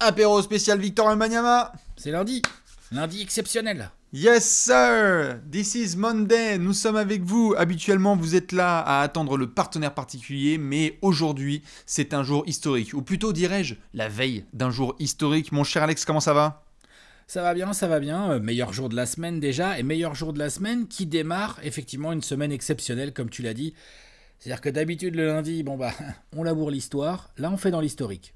Apéro spécial Victor Manyama. C'est lundi. Lundi exceptionnel. Yes, sir! This is Monday. Nous sommes avec vous. Habituellement, vous êtes là à attendre le partenaire particulier, mais aujourd'hui, c'est un jour historique. Ou plutôt, dirais-je, la veille d'un jour historique. Mon cher Alex, comment ça va? Ça va bien, ça va bien. Euh, meilleur jour de la semaine déjà, et meilleur jour de la semaine qui démarre effectivement une semaine exceptionnelle, comme tu l'as dit. C'est-à-dire que d'habitude, le lundi, bon bah, on laboure l'histoire. Là, on fait dans l'historique.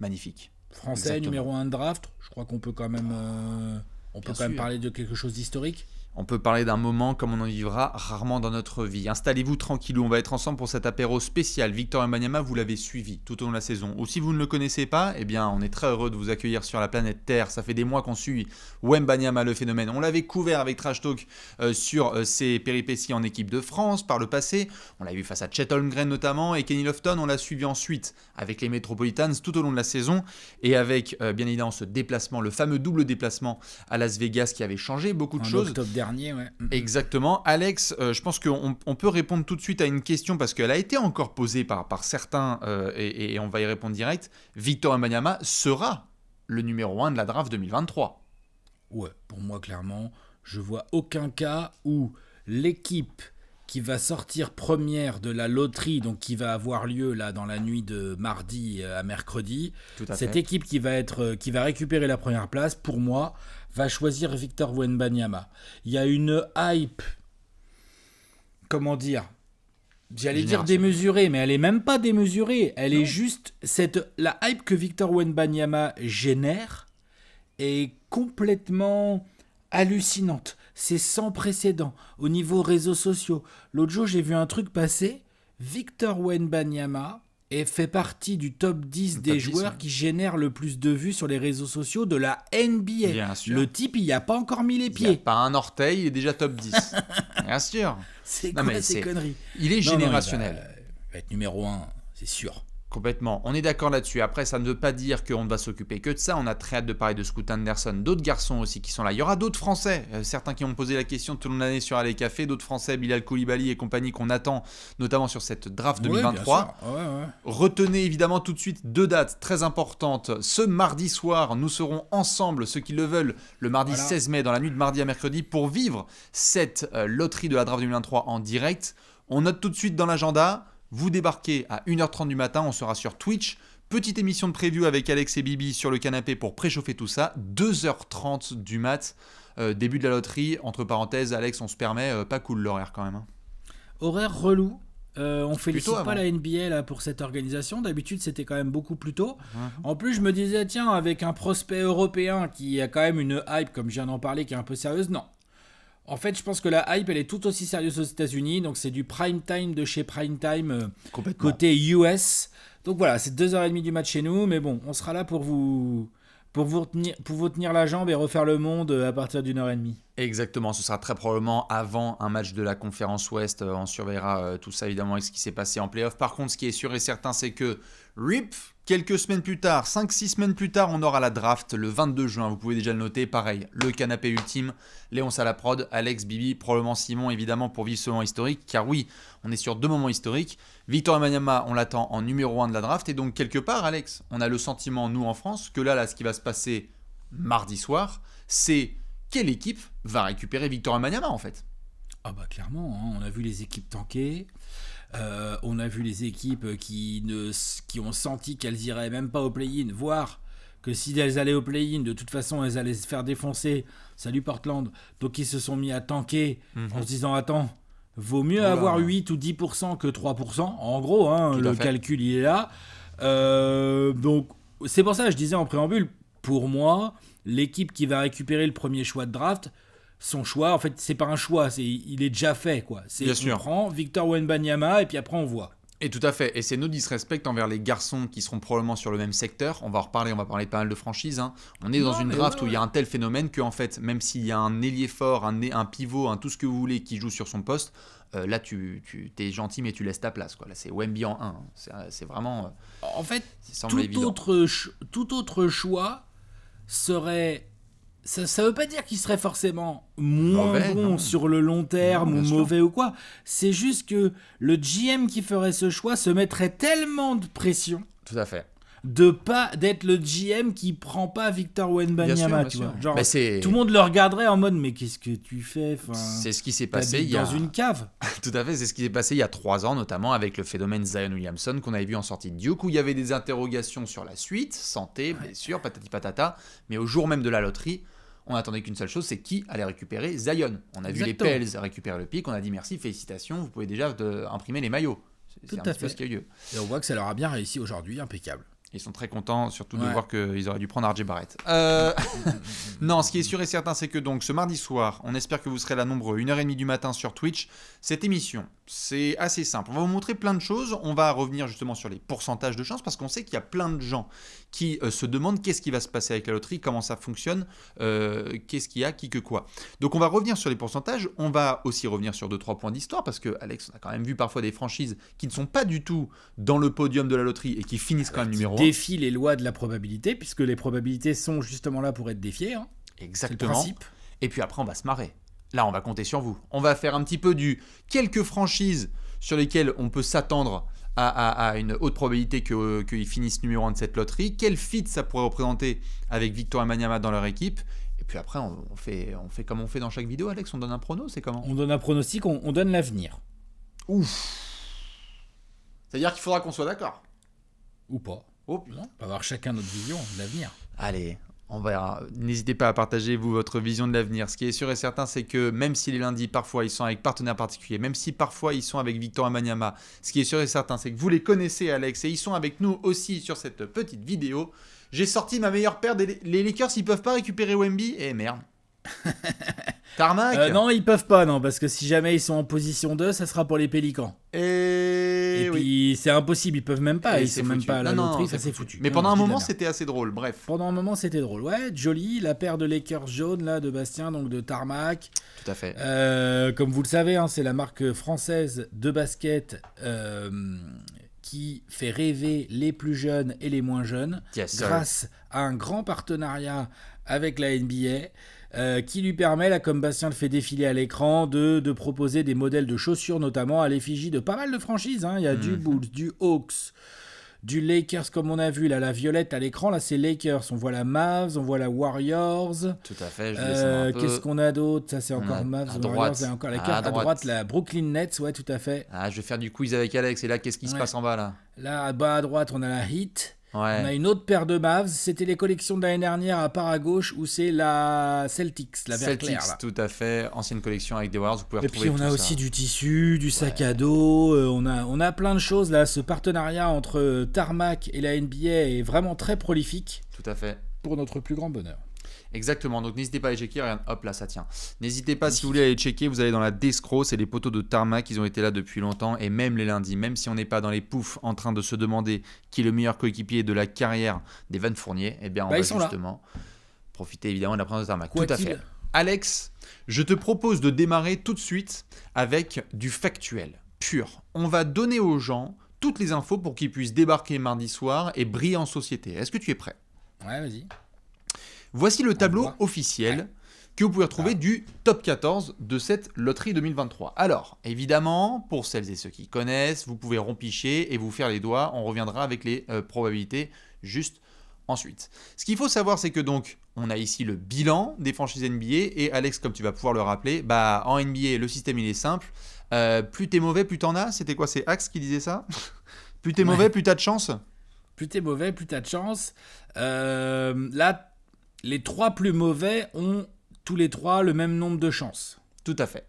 Magnifique. Français, numéro 1 de draft. Je crois qu'on peut quand même, euh, on peut quand même parler de quelque chose d'historique. On peut parler d'un moment comme on en vivra rarement dans notre vie. Installez-vous tranquillou, on va être ensemble pour cet apéro spécial. Victor Mbanyama, vous l'avez suivi tout au long de la saison. Ou si vous ne le connaissez pas, eh bien, on est très heureux de vous accueillir sur la planète Terre. Ça fait des mois qu'on suit Wembanyama, le phénomène. On l'avait couvert avec Trash Talk euh, sur euh, ses péripéties en équipe de France par le passé. On l'a vu face à Chet Holmgren notamment et Kenny Lofton. On l'a suivi ensuite avec les Metropolitans tout au long de la saison et avec, euh, bien évidemment, ce déplacement, le fameux double déplacement à Las Vegas qui avait changé beaucoup de choses dernier, Exactement. Alex, euh, je pense qu'on peut répondre tout de suite à une question parce qu'elle a été encore posée par, par certains euh, et, on va y répondre direct. Victor Mbanyama sera le numéro 1 de la draft 2023. Ouais, pour moi, clairement, je vois aucun cas où l'équipe qui va sortir première de la loterie, donc qui va avoir lieu là dans la nuit de mardi à mercredi. Cette équipe qui va être, euh, qui va récupérer la première place, pour moi, va choisir Victor Wenbanyama. Il y a une hype, comment dire J'allais dire démesurée, mais elle est même pas démesurée. Elle est juste cette la hype que Victor Wenbanyama génère est complètement hallucinante. C'est sans précédent au niveau réseaux sociaux. L'autre jour, j'ai vu un truc passer. Victor Wenbanyama et fait partie du top 10 des joueurs qui génèrent le plus de vues sur les réseaux sociaux de la NBA. Bien sûr. Le type, il n'y a pas encore mis les pieds. pas un orteil, il est déjà top 10. Bien sûr. C'est quoi ces conneries Il est générationnel. être numéro 1, c'est sûr. Complètement. On est d'accord là-dessus. Après, ça ne veut pas dire qu'on ne va s'occuper que de ça. On a très hâte de parler de Scoot Anderson, d'autres garçons aussi qui sont là. Il y aura d'autres Français, euh, certains qui ont posé la question tout le long de l'année sur Allez Café, d'autres Français, Bilal Koulibaly et compagnie qu'on attend, notamment sur cette draft 2023. Retenez évidemment tout de suite deux dates très importantes. Ce mardi soir, nous serons ensemble, ceux qui le veulent, le mardi 16 mai, dans la nuit de mardi à mercredi, pour vivre cette euh, loterie de la draft 2023 en direct. On note tout de suite dans l'agenda vous débarquez à 1h30 du matin, on sera sur Twitch. Petite émission de preview avec Alex et Bibi sur le canapé pour préchauffer tout ça. 2h30 du mat, euh, début de la loterie. Entre parenthèses, Alex, on se permet, euh, pas cool l'horaire quand même. Hein. Horaire relou. Euh, on félicite pas la NBA là, pour cette organisation. D'habitude, c'était quand même beaucoup plus tôt. En plus, je me disais, tiens, avec un prospect européen qui a quand même une hype, comme je viens d'en parler, qui est un peu sérieuse, non. En fait, je pense que la hype, elle est tout aussi sérieuse aux États-Unis. Donc, c'est du prime time de chez prime time euh, côté US. Donc voilà, c'est 2h30 du match chez nous. Mais bon, on sera là pour vous, pour vous, tenir, pour vous tenir la jambe et refaire le monde euh, à partir d'une heure et demie. Exactement, ce sera très probablement avant un match de la conférence Ouest. Euh, on surveillera tout ça évidemment avec ce qui s'est passé en playoff. Par contre, ce qui est sûr et certain, c'est que RIP, Quelques semaines plus tard, 5-6 semaines plus tard, on aura la draft le 22 juin, vous pouvez déjà le noter, pareil, le canapé ultime, Léon Salaprod, Alex, Bibi, probablement Simon évidemment pour vivre ce moment historique, car oui, on est sur deux moments historiques. Victor Emmanyama, on l'attend en numéro 1 de la draft, et donc quelque part, Alex, on a le sentiment, nous en France, que là, là, ce qui va se passer mardi soir, c'est quelle équipe va récupérer Victor Emmanyama, en fait Ah bah clairement, hein. on a vu les équipes tanker, euh, on a vu les équipes qui, ont senti qu'elles iraient même pas au play-in, voire que si elles allaient au play-in, de toute façon, elles allaient se faire défoncer. Salut Portland. Donc ils se sont mis à tanker mhm. en se disant Attends, vaut mieux avoir 8 ou 10% que 3%. En gros, hein, le calcul, il est là. Euh, donc c'est pour ça que je disais en préambule pour moi, l'équipe qui va récupérer le premier choix de draft, son choix. En fait, c'est pas un choix, c'est il est déjà fait quoi. C'est on prend Victor Wenbanyama et puis après on voit. Et tout à fait. Et c'est nos disrespects envers les garçons qui seront probablement sur le même secteur. On va en reparler, on va parler pas mal de franchises. Hein. On est dans une draft où il y a un tel phénomène que, en fait, même s'il y a un ailier fort, un, un pivot, un tout ce que vous voulez qui joue sur son poste, euh, là, tu, tu es gentil, mais tu laisses ta place. Quoi. Là, c'est Wemby en 1. Hein. Euh, c'est, vraiment. Euh, en fait, tout, Autre, tout autre choix serait ça ne veut pas dire qu'il serait forcément moins bon sur le long terme ou mauvais ou quoi. C'est juste que le GM qui ferait ce choix se mettrait tellement de pression. Tout à fait de pas d'être le GM qui prend pas Victor Wenbanyama. tu bah, tout le monde le regarderait en mode mais qu'est-ce que tu fais C'est ce qui s'est passé il y a... dans une cave. tout à fait, c'est ce qui s'est passé il y a trois ans notamment avec le phénomène Zion Williamson qu'on avait vu en sortie de Duke où il y avait des interrogations sur la suite, santé, bien sûr patati patata, mais au jour même de la loterie on attendait qu'une seule chose, c'est qui allait récupérer Zion. On a vu les Pels récupérer le pic, on a dit merci, félicitations, vous pouvez déjà imprimer les maillots. C'est un à ce qui a eu lieu. Et on voit que ça leur a bien réussi aujourd'hui, impeccable. Ils sont très contents, surtout de voir qu'ils auraient dû prendre RJ Barrett. Euh, non, ce qui est sûr et certain, c'est que donc ce mardi soir, on espère que vous serez là nombreux, 1h30 du matin sur Twitch. Cette émission, c'est assez simple. On va vous montrer plein de choses. On va revenir justement sur les pourcentages de chance parce qu'on sait qu'il y a plein de gens qui euh, se demandent qu'est-ce qui va se passer avec la loterie, comment ça fonctionne, euh, qu'est-ce qu'il y a, qui que quoi. Donc on va revenir sur les pourcentages, on va aussi revenir sur 2-3 points d'histoire, parce que Alex, on a quand même vu parfois des franchises qui ne sont pas du tout dans le podium de la loterie et qui finissent quand même numéro 1. Défie les lois de la probabilité, puisque les probabilités sont justement là pour être défiées. Hein. Exactement. Et puis après, on va se marrer. Là, on va compter sur vous. On va faire un petit peu du quelques franchises sur lesquelles on peut s'attendre à, une haute probabilité qu'ils finissent numéro 1 de cette loterie, quel fit ça pourrait représenter avec Victor Manama dans leur équipe, et puis après, on, fait, on fait comme on fait dans chaque vidéo, Alex, on donne un comment On donne un pronostic, on, donne l'avenir. Ouf C'est-à-dire qu'il faudra qu'on soit d'accord. Ou pas. Oh, on va avoir chacun notre vision de l'avenir. Allez, on verra. N'hésitez pas à partager, vous, votre vision de l'avenir. Ce qui est sûr et certain, c'est que même si les lundis, parfois, ils sont avec partenaires particuliers, même si parfois, ils sont avec Victor Amanyama, ce qui est sûr et certain, c'est que vous les connaissez, Alex, et ils sont avec nous aussi sur cette petite vidéo. J'ai sorti ma meilleure paire. Des... Les Lakers, ils peuvent pas récupérer Wemby. Eh merde. Tarmac euh, Non, ils peuvent pas, non, parce que si jamais ils sont en position 2, ça sera pour les Pélicans. Et et puis c'est impossible, ils peuvent même pas, ils sont même pas à la non, ça c'est foutu. Mais pendant un moment c'était assez drôle, bref. Pendant un moment c'était drôle, ouais. joli, la paire de Lakers jaunes là de Bastien, donc de Tarmac. Tout à fait. Euh, comme vous le savez, hein, c'est la marque française de basket euh, qui fait rêver les plus jeunes et les moins jeunes grâce à un grand partenariat avec la NBA. Euh, qui lui permet, là comme Bastien le fait défiler à l'écran, de, proposer des modèles de chaussures notamment à l'effigie de pas mal de franchises. Hein. Il y a du mmh. Bulls, du Hawks, du Lakers comme on a vu, là la violette à l'écran, là c'est Lakers, on voit la Mavs, on voit la Warriors. Tout à fait, je euh, Qu'est-ce qu'on a d'autre Ça c'est encore mmh. Mavs, Warriors, encore la carte à, droite. la Brooklyn Nets, ouais tout à fait. Ah, je vais faire du quiz avec Alex, et là qu'est-ce qui se passe en bas là Là, bas à droite, on a la Heat. On a une autre paire de Mavs. C'était les collections de l'année dernière à part à gauche où c'est la Celtics, la Celtics, tout à fait. Ancienne collection avec des Warriors. Vous pouvez Et puis on a aussi du tissu, du sac à dos. Euh, on, a, on a plein de choses là. Ce partenariat entre euh, Tarmac et la NBA est vraiment très prolifique. Tout à fait. Pour notre plus grand bonheur. Exactement, donc n'hésitez pas à aller checker, regarde, hop là ça tient. N'hésitez pas si vous voulez aller checker, vous allez dans la Descro, c'est les poteaux de tarmac, ils ont été là depuis longtemps et même les lundis, même si on n'est pas dans les poufs en train de se demander qui est le meilleur coéquipier de la carrière des Van fourniers, eh bien on bah, va justement là. profiter évidemment de la présence de tarmac. Tout à fait. Alex, je te propose de démarrer tout de suite avec du factuel, pur. On va donner aux gens toutes les infos pour qu'ils puissent débarquer mardi soir et briller en société. Est-ce que tu es prêt Ouais, vas-y. Voici le tableau officiel que vous pouvez retrouver du top 14 de cette loterie 2023. Alors, évidemment, pour celles et ceux qui connaissent, vous pouvez rompicher et vous faire les doigts. On reviendra avec les euh, probabilités juste ensuite. Ce qu'il faut savoir, c'est que donc, on a ici le bilan des franchises NBA. Et Alex, comme tu vas pouvoir le rappeler, bah, en NBA, le système, il est simple. Euh, plus t'es mauvais, plus t'en as. C'était quoi C'est Axe qui disait ça Plus t'es mauvais, plus t'as de chance plus t'es mauvais, plus t'as de chance. Euh, là, les trois plus mauvais ont tous les trois le même nombre de chances. Tout à fait.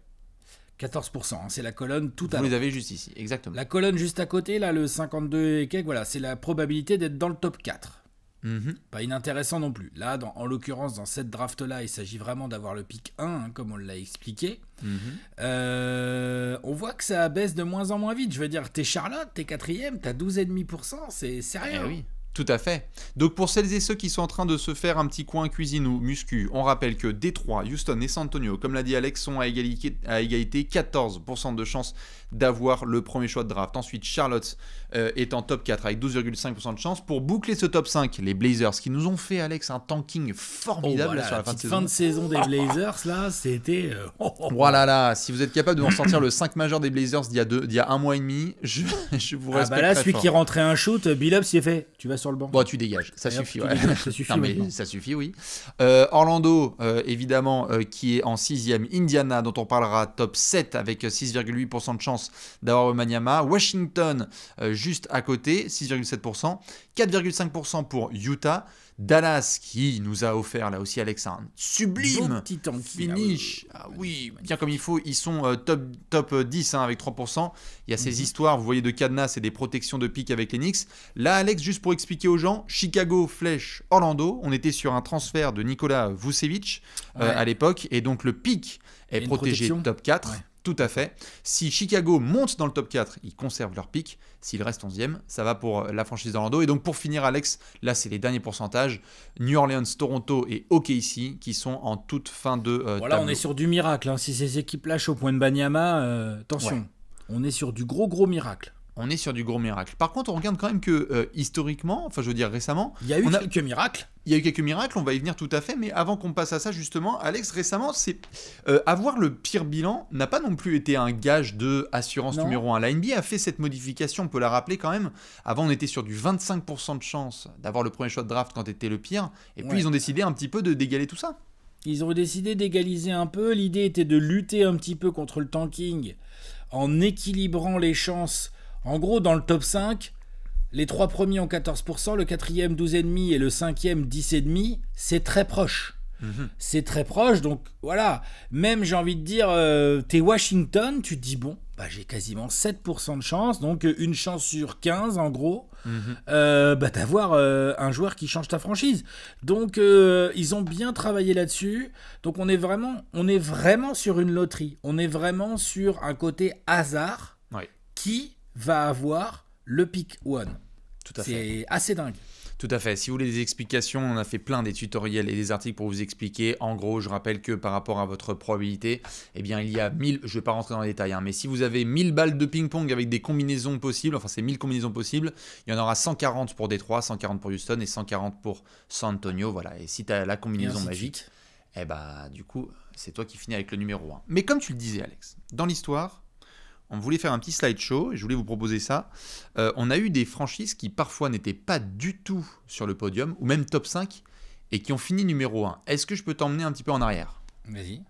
14%, hein, c'est la colonne tout à Vous les avez juste ici, exactement. La colonne juste à côté, là, le 52 et quelques, voilà, c'est la probabilité d'être dans le top 4. Mhm. Pas inintéressant non plus. Là, en l'occurrence, dans cette draft-là, il s'agit vraiment d'avoir le pic 1, hein, comme on l'a expliqué. Mhm. Euh, on voit que ça baisse de moins en moins vite. Je veux dire, t'es Charlotte, t'es quatrième, t'as 12,5%, c'est sérieux. Eh oui. Tout à fait. Donc pour celles et ceux qui sont en train de se faire un petit coin cuisine ou muscu, on rappelle que Détroit, Houston et San Antonio, comme l'a dit Alex, sont à égalité, à égalité 14% de chances d'avoir le premier choix de draft. Ensuite, Charlotte, euh, est en top 4 avec 12,5% de chance. Pour boucler ce top 5, les Blazers qui nous ont fait, Alex, un tanking formidable oh, sur la, fin, de saison. des Blazers, là, c'était. Euh, oh, oh, voilà, là, si vous êtes capable de sortir le 5 majeur des Blazers d'il y, a y un mois et demi, je, je vous ah, bah respecte. là, celui qui rentrait un shoot, euh, Billups, s'y est fait. Tu vas sur le banc. Bon, tu dégages. Ça suffit, ça suffit. ça suffit, oui. Orlando, évidemment, qui est en 6ème. Indiana, dont on parlera top 7 avec 6,8% de chance d'avoir Maniama. Washington, juste à côté, 6,7%. 4,5% pour Utah. Dallas qui nous a offert là aussi Alex un sublime petit finish. Ah oui, bien comme il faut, ils sont euh, top, top 10 euh, hein, avec 3%. Il y a ces mhm. histoires, vous voyez, de cadenas et des protections de pic avec les Là, Alex, juste pour expliquer aux gens, Chicago, flèche, Orlando, on était sur un transfert de Nicolas Vucevic euh, à l'époque et donc le pic est protégé top 4. Tout à fait. Si Chicago monte dans le top 4, ils conservent leur pic. S'ils restent 11e, ça va pour euh, la franchise d'Orlando. Et donc pour finir, Alex, là c'est les derniers pourcentages. New Orleans, Toronto et OKC qui sont en toute fin de... Euh, voilà, on est sur du miracle. Hein. Si ces équipes lâchent au point de Banyama, euh, attention, on est sur du gros gros miracle on est sur du gros miracle. Par contre, on regarde quand même que euh, historiquement, enfin je veux dire récemment, il y a eu quelques miracles. Il y a eu quelques miracles, on va y venir tout à fait, mais avant qu'on passe à ça justement, Alex, récemment, c'est avoir euh, le pire bilan n'a pas non plus été un gage de assurance numéro 1. La NBA a fait cette modification, on peut la rappeler quand même. Avant, on était sur du 25% de chance d'avoir le premier choix de draft quand était le pire, et puis ils ont décidé un petit peu de dégaler tout ça. Ils ont décidé d'égaliser un peu. L'idée était de lutter un petit peu contre le tanking en équilibrant les chances en gros, dans le top 5, les trois premiers ont 14%, le quatrième 12,5% et le cinquième 10,5%, c'est très proche. Mhm. C'est très proche, donc voilà. Même j'ai envie de dire, euh, t'es Washington, tu te dis, bon, bah, j'ai quasiment 7% de chance, donc euh, une chance sur 15 en gros, mhm. euh, bah, d'avoir euh, un joueur qui change ta franchise. Donc ils ont bien travaillé là-dessus, donc on est, vraiment, on est vraiment sur une loterie, on est vraiment sur un côté hasard Oui. qui va avoir le pick one. Tout à fait. C'est assez dingue. Tout à fait. Si vous voulez des explications, on a fait plein des tutoriels et des articles pour vous expliquer. En gros, je rappelle que par rapport à votre probabilité, eh bien, il y a 1000, je ne vais pas rentrer dans les détails, hein, mais si vous avez 1000 balles de ping-pong avec des combinaisons possibles, enfin, c'est 1000 combinaisons possibles, il y en aura 140 pour Détroit, 140 pour Houston et 140 pour San Antonio. Voilà. Et si tu as la combinaison magique, eh ben, du coup, c'est toi qui finis avec le numéro 1. Mais comme tu le disais, Alex, dans l'histoire, on voulait faire un petit slideshow et je voulais vous proposer ça. Euh, on a eu des franchises qui parfois n'étaient pas du tout sur le podium ou même top 5 et qui ont fini numéro 1. Est-ce que je peux t'emmener un petit peu en arrière Vas-y.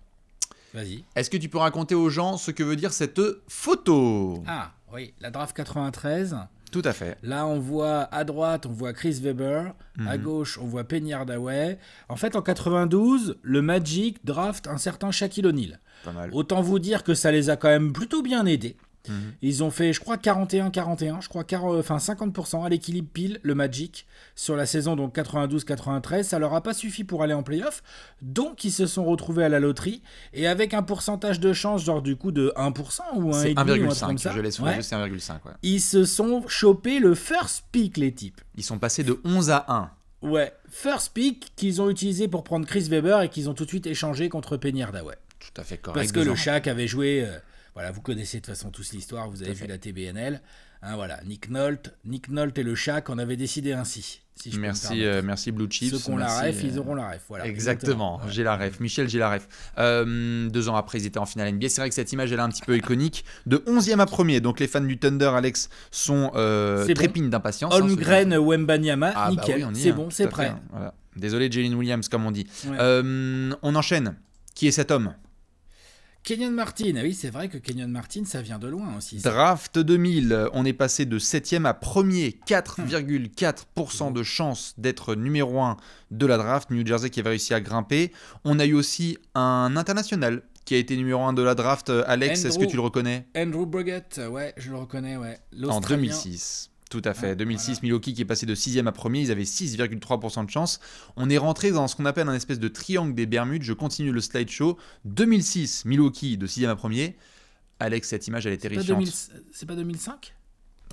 Vas-y. Est-ce que tu peux raconter aux gens ce que veut dire cette photo Ah oui, la draft 93. Tout à fait. Là, on voit à droite, on voit Chris Weber. À mhm. gauche, on voit Peignard Hardaway. En fait, en 92, le Magic draft un certain Shaquille O'Neal. Autant vous dire que ça les a quand même plutôt bien aidés. Mhm. Ils ont fait, je crois, 41-41, je crois, enfin 50% à l'équilibre pile, le Magic, sur la saison donc 92-93. Ça leur a pas suffi pour aller en playoff, donc ils se sont retrouvés à la loterie, et avec un pourcentage de chance, genre du coup de 1% ou 1,5, je 1,5. Ils se sont chopés le first pick, les types. Ils sont passés de 11 à 1. Ouais, first pick qu'ils ont utilisé pour prendre Chris Weber et qu'ils ont tout de suite échangé contre Penny ouais. Tout à fait correct. Parce que le Shaq avait joué... Euh, voilà, vous connaissez de toute façon tous l'histoire, vous avez vu la TBNL. Hein, voilà, Nick Nolte, Nick Nolte et le chat On avait décidé ainsi. merci, euh, merci Blue Chips. Ceux qui la ref, ils euh, auront la ref. exactement, j'ai la ref. Michel, j'ai la ref. Euh, deux ans après, ils étaient en finale NBA. C'est vrai que cette image, elle est un petit peu iconique. De 11e à 1er, donc les fans du Thunder, Alex, sont bon. d'impatience. Holmgren, hein, Wembanyama, nickel. c'est bon, hein, ah, bah c'est prêt. Désolé, Jalen Williams, comme on dit. on enchaîne. Qui est cet homme Kenyon Martin, ah oui, c'est vrai que Kenyon Martin, ça vient de loin aussi. Draft 2000, on est passé de 7e à 1er, 4,4% hum. de chance d'être numéro 1 de la draft. New Jersey qui avait réussi à grimper. On a eu aussi un international qui a été numéro 1 de la draft. Alex, est-ce que tu le reconnais Andrew Bogut, ouais, je le reconnais, ouais. En 2006. Tout à fait. 2006, Milwaukee qui est passé de 6e à 1er, ils avaient 6,3% de chance. On est rentré dans ce qu'on appelle un espèce de triangle des Bermudes. Je continue le slideshow. 2006, Milwaukee de 6e à premier. er Alex, cette image, elle est, terrifiante. C'est pas 2005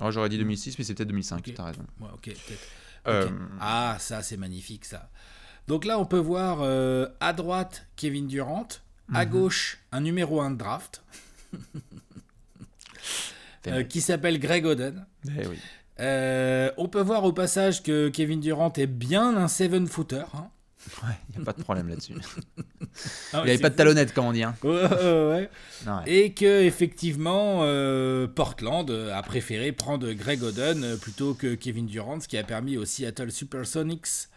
J'aurais dit 2006, mais c'est peut-être 2005, as raison. Euh, ah, ça, c'est magnifique, ça. Donc là, on peut voir euh, à droite Kevin Durant, à mhm. gauche un numéro 1 de draft, euh, qui s'appelle Greg Oden. Eh oui. Euh, on peut voir au passage que Kevin Durant est bien un seven footer. Hein. Ouais, il n'y a pas de problème là-dessus. il n'avait pas de talonnette, comme on dit. Hein. Ouais, Et que effectivement, euh, Portland a préféré prendre Greg Oden euh, plutôt que Kevin Durant, ce qui a permis aux Seattle Supersonics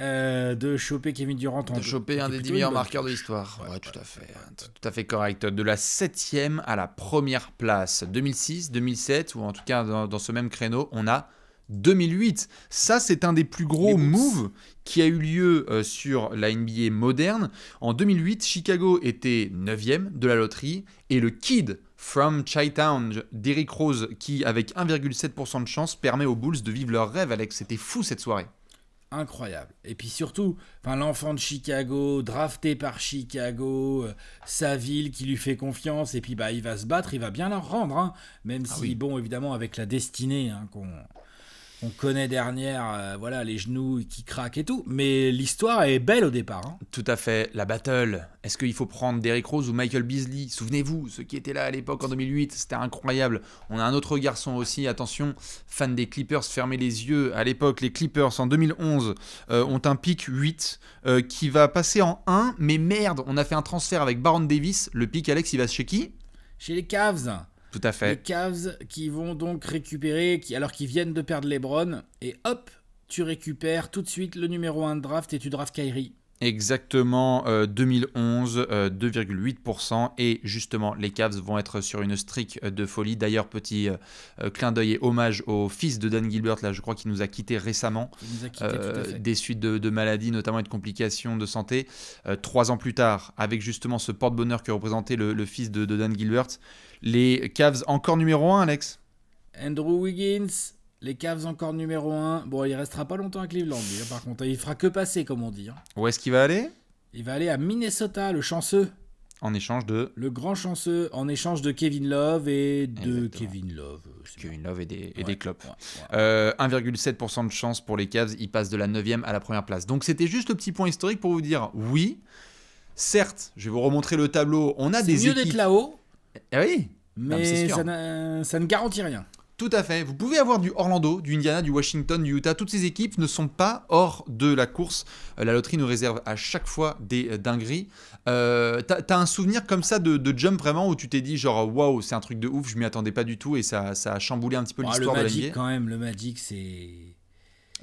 euh, de choper Kevin Durant en De choper un des 10 meilleurs marqueurs de l'histoire. Ouais, tout à fait. Hein, tout à fait correct. De la 7 ème à la première place. 2006, 2007, ou en tout cas dans, ce même créneau, on a 2008. Ça, c'est un des plus gros moves qui a eu lieu euh, sur la NBA moderne. En 2008, Chicago était 9 ème de la loterie et le Kid from Chi-Town, Derrick Rose, qui avec 1,7% de chance permet aux Bulls de vivre leur rêve. Alex, c'était fou cette soirée incroyable. Et puis surtout, l'enfant de Chicago, drafté par Chicago, euh, sa ville qui lui fait confiance, et puis bah il va se battre, il va bien leur rendre, hein, même ah si bon évidemment avec la destinée hein, qu'on on connaît dernière, euh, voilà, les genoux qui craquent et tout, mais l'histoire est belle au départ. Hein. Tout à fait, la battle. Est-ce qu'il faut prendre Derrick Rose ou Michael Beasley Souvenez-vous, ceux qui étaient là à l'époque en 2008, c'était incroyable. On a un autre garçon aussi, attention, fan des Clippers, fermez les yeux. À l'époque, les Clippers en 2011 euh, ont un pic 8 euh, qui va passer en 1, mais merde, on a fait un transfert avec Baron Davis. Le pic, Alex, il va chez qui Chez les Cavs, tout à fait. Les Cavs qui vont donc récupérer, qui, alors qu'ils viennent de perdre les Lebron, et hop, tu récupères tout de suite le numéro 1 de draft et tu drafts Kyrie. Exactement, 2011, euh, 2,8%. Euh, et justement, les Cavs vont être sur une stricte euh, de folie. D'ailleurs, petit clin d'œil et hommage au fils de Dan Gilbert, là, je crois qu'il nous a quitté récemment. Des suites de, maladies, notamment et de complications de santé. trois ans plus tard, avec justement ce porte-bonheur que représentait le, fils de, Dan Gilbert, les Cavs encore numéro 1, Alex. Andrew Wiggins, les Cavs encore numéro 1. Bon, il restera pas longtemps à Cleveland, hein, par contre. Hein. Il fera que passer, comme on dit. Hein. Où est-ce qu'il va aller Il va aller à Minnesota, le chanceux. En échange de Le grand chanceux, en échange de Kevin Love et de Kevin Love. Euh, Kevin Love et des, et des clopes. 1,7% euh, de chance pour les Cavs. Il passe de la 9e à la première place. Donc, c'était juste le petit point historique pour vous dire oui. Certes, je vais vous remontrer le tableau. On a des mieux équipes. d'être là-haut. Eh oui, mais, ça ne garantit rien. Tout à fait. Vous pouvez avoir du Orlando, du Indiana, du Washington, du Utah. Toutes ces équipes ne sont pas hors de la course. Euh, la loterie nous réserve à chaque fois des euh, dingueries. Euh, t'as as un souvenir comme ça de, jump vraiment où tu t'es dit genre waouh c'est un truc de ouf, je m'y attendais pas du tout et ça, ça a chamboulé un petit peu l'histoire de la Magic quand même, le Magic c'est...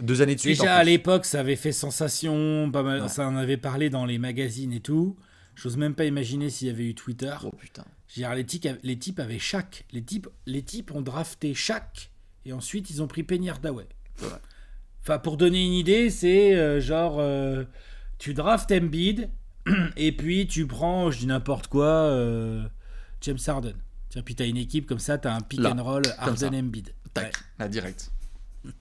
Deux années de suite. Déjà à l'époque ça avait fait sensation, ça en avait parlé dans les magazines et tout. J'ose même pas imaginer s'il y avait eu Twitter. Oh putain. Les types, les types avaient chaque. Les types, les types ont drafté chaque. Et ensuite, ils ont pris Penny Voilà. Enfin, pour donner une idée, c'est euh, genre. Euh, tu draftes Embiid. et puis, tu prends, je dis n'importe quoi, euh, James Harden. Tiens, puis t'as une équipe comme ça, t'as un pick and roll Harden-Embiid. Tac, la direct.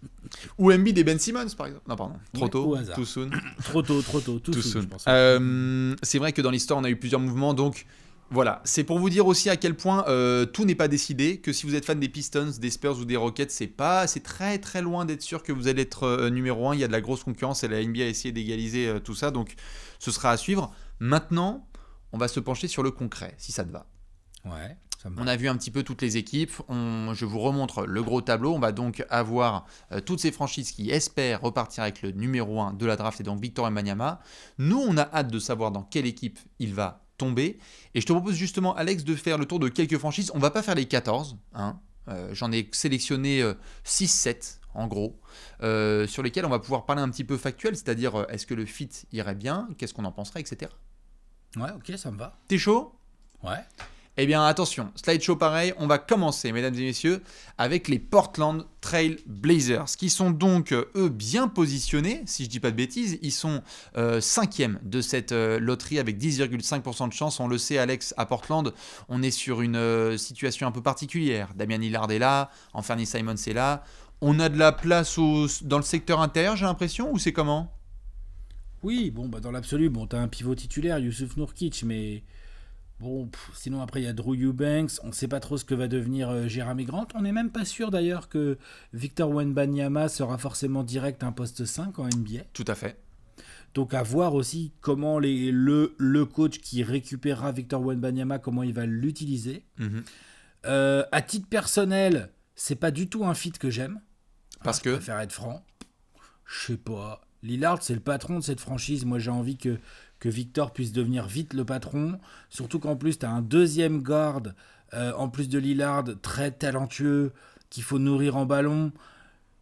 Ou Embiid et Ben Simmons, par exemple. Non, pardon. Trop tôt. Ouais, too soon. trop tôt, trop tôt. Too, too c'est vrai que dans l'histoire, on a eu plusieurs mouvements. Donc, voilà, c'est pour vous dire aussi à quel point euh, tout n'est pas décidé, que si vous êtes fan des Pistons, des Spurs ou des Rockets, c'est pas, c'est très très loin d'être sûr que vous allez être euh, numéro 1, il y a de la grosse concurrence et la NBA a essayé d'égaliser euh, tout ça, donc ce sera à suivre. Maintenant, on va se pencher sur le concret, si ça te va. Ouais. On a vu un petit peu toutes les équipes. je vous remontre le gros tableau. On va donc avoir toutes ces franchises qui espèrent repartir avec le numéro 1 de la draft et donc Victor Emmanyama. Nous, on a hâte de savoir dans quelle équipe il va et je te propose justement, Alex, de faire le tour de quelques franchises. On va pas faire les 14, hein. Euh, j'en ai sélectionné 6-7 euh, en gros, euh, sur lesquels on va pouvoir parler un petit peu factuel, c'est-à-dire est-ce que le fit irait bien, qu'est-ce qu'on en penserait, etc. Ouais, ok, ça me va. T'es chaud Ouais. Eh bien attention, slideshow pareil, on va commencer mesdames et messieurs avec les Portland Trail Blazers qui sont donc euh, eux bien positionnés, si je dis pas de bêtises, ils sont euh, cinquième de cette euh, loterie avec 10,5% de chance, on le sait Alex à Portland, on est sur une situation un peu particulière, Damien Hillard est là, Anthony Simon c'est là, on a de la place dans le secteur intérieur j'ai l'impression ou c'est comment Oui, bon bah dans l'absolu, bon t'as un pivot titulaire Yusuf Nourkic mais... Bon, sinon après il y a Drew Eubanks, on ne sait pas trop ce que va devenir euh, Jeremy Grant. On n'est même pas sûr d'ailleurs que Victor Wenbanyama sera forcément direct un poste 5 en NBA. Tout à fait. Donc à voir aussi comment le, coach qui récupérera Victor Wenbanyama, comment il va l'utiliser. Mm-hmm. Euh, à titre personnel, c'est pas du tout un fit que j'aime. Parce ah, que... Je préfère être franc. Je sais pas. Lillard, c'est le patron de cette franchise. Moi, j'ai envie que que Victor puisse devenir vite le patron. Surtout qu'en plus, tu as un deuxième garde, euh, en plus de Lillard, très talentueux, qu'il faut nourrir en ballon.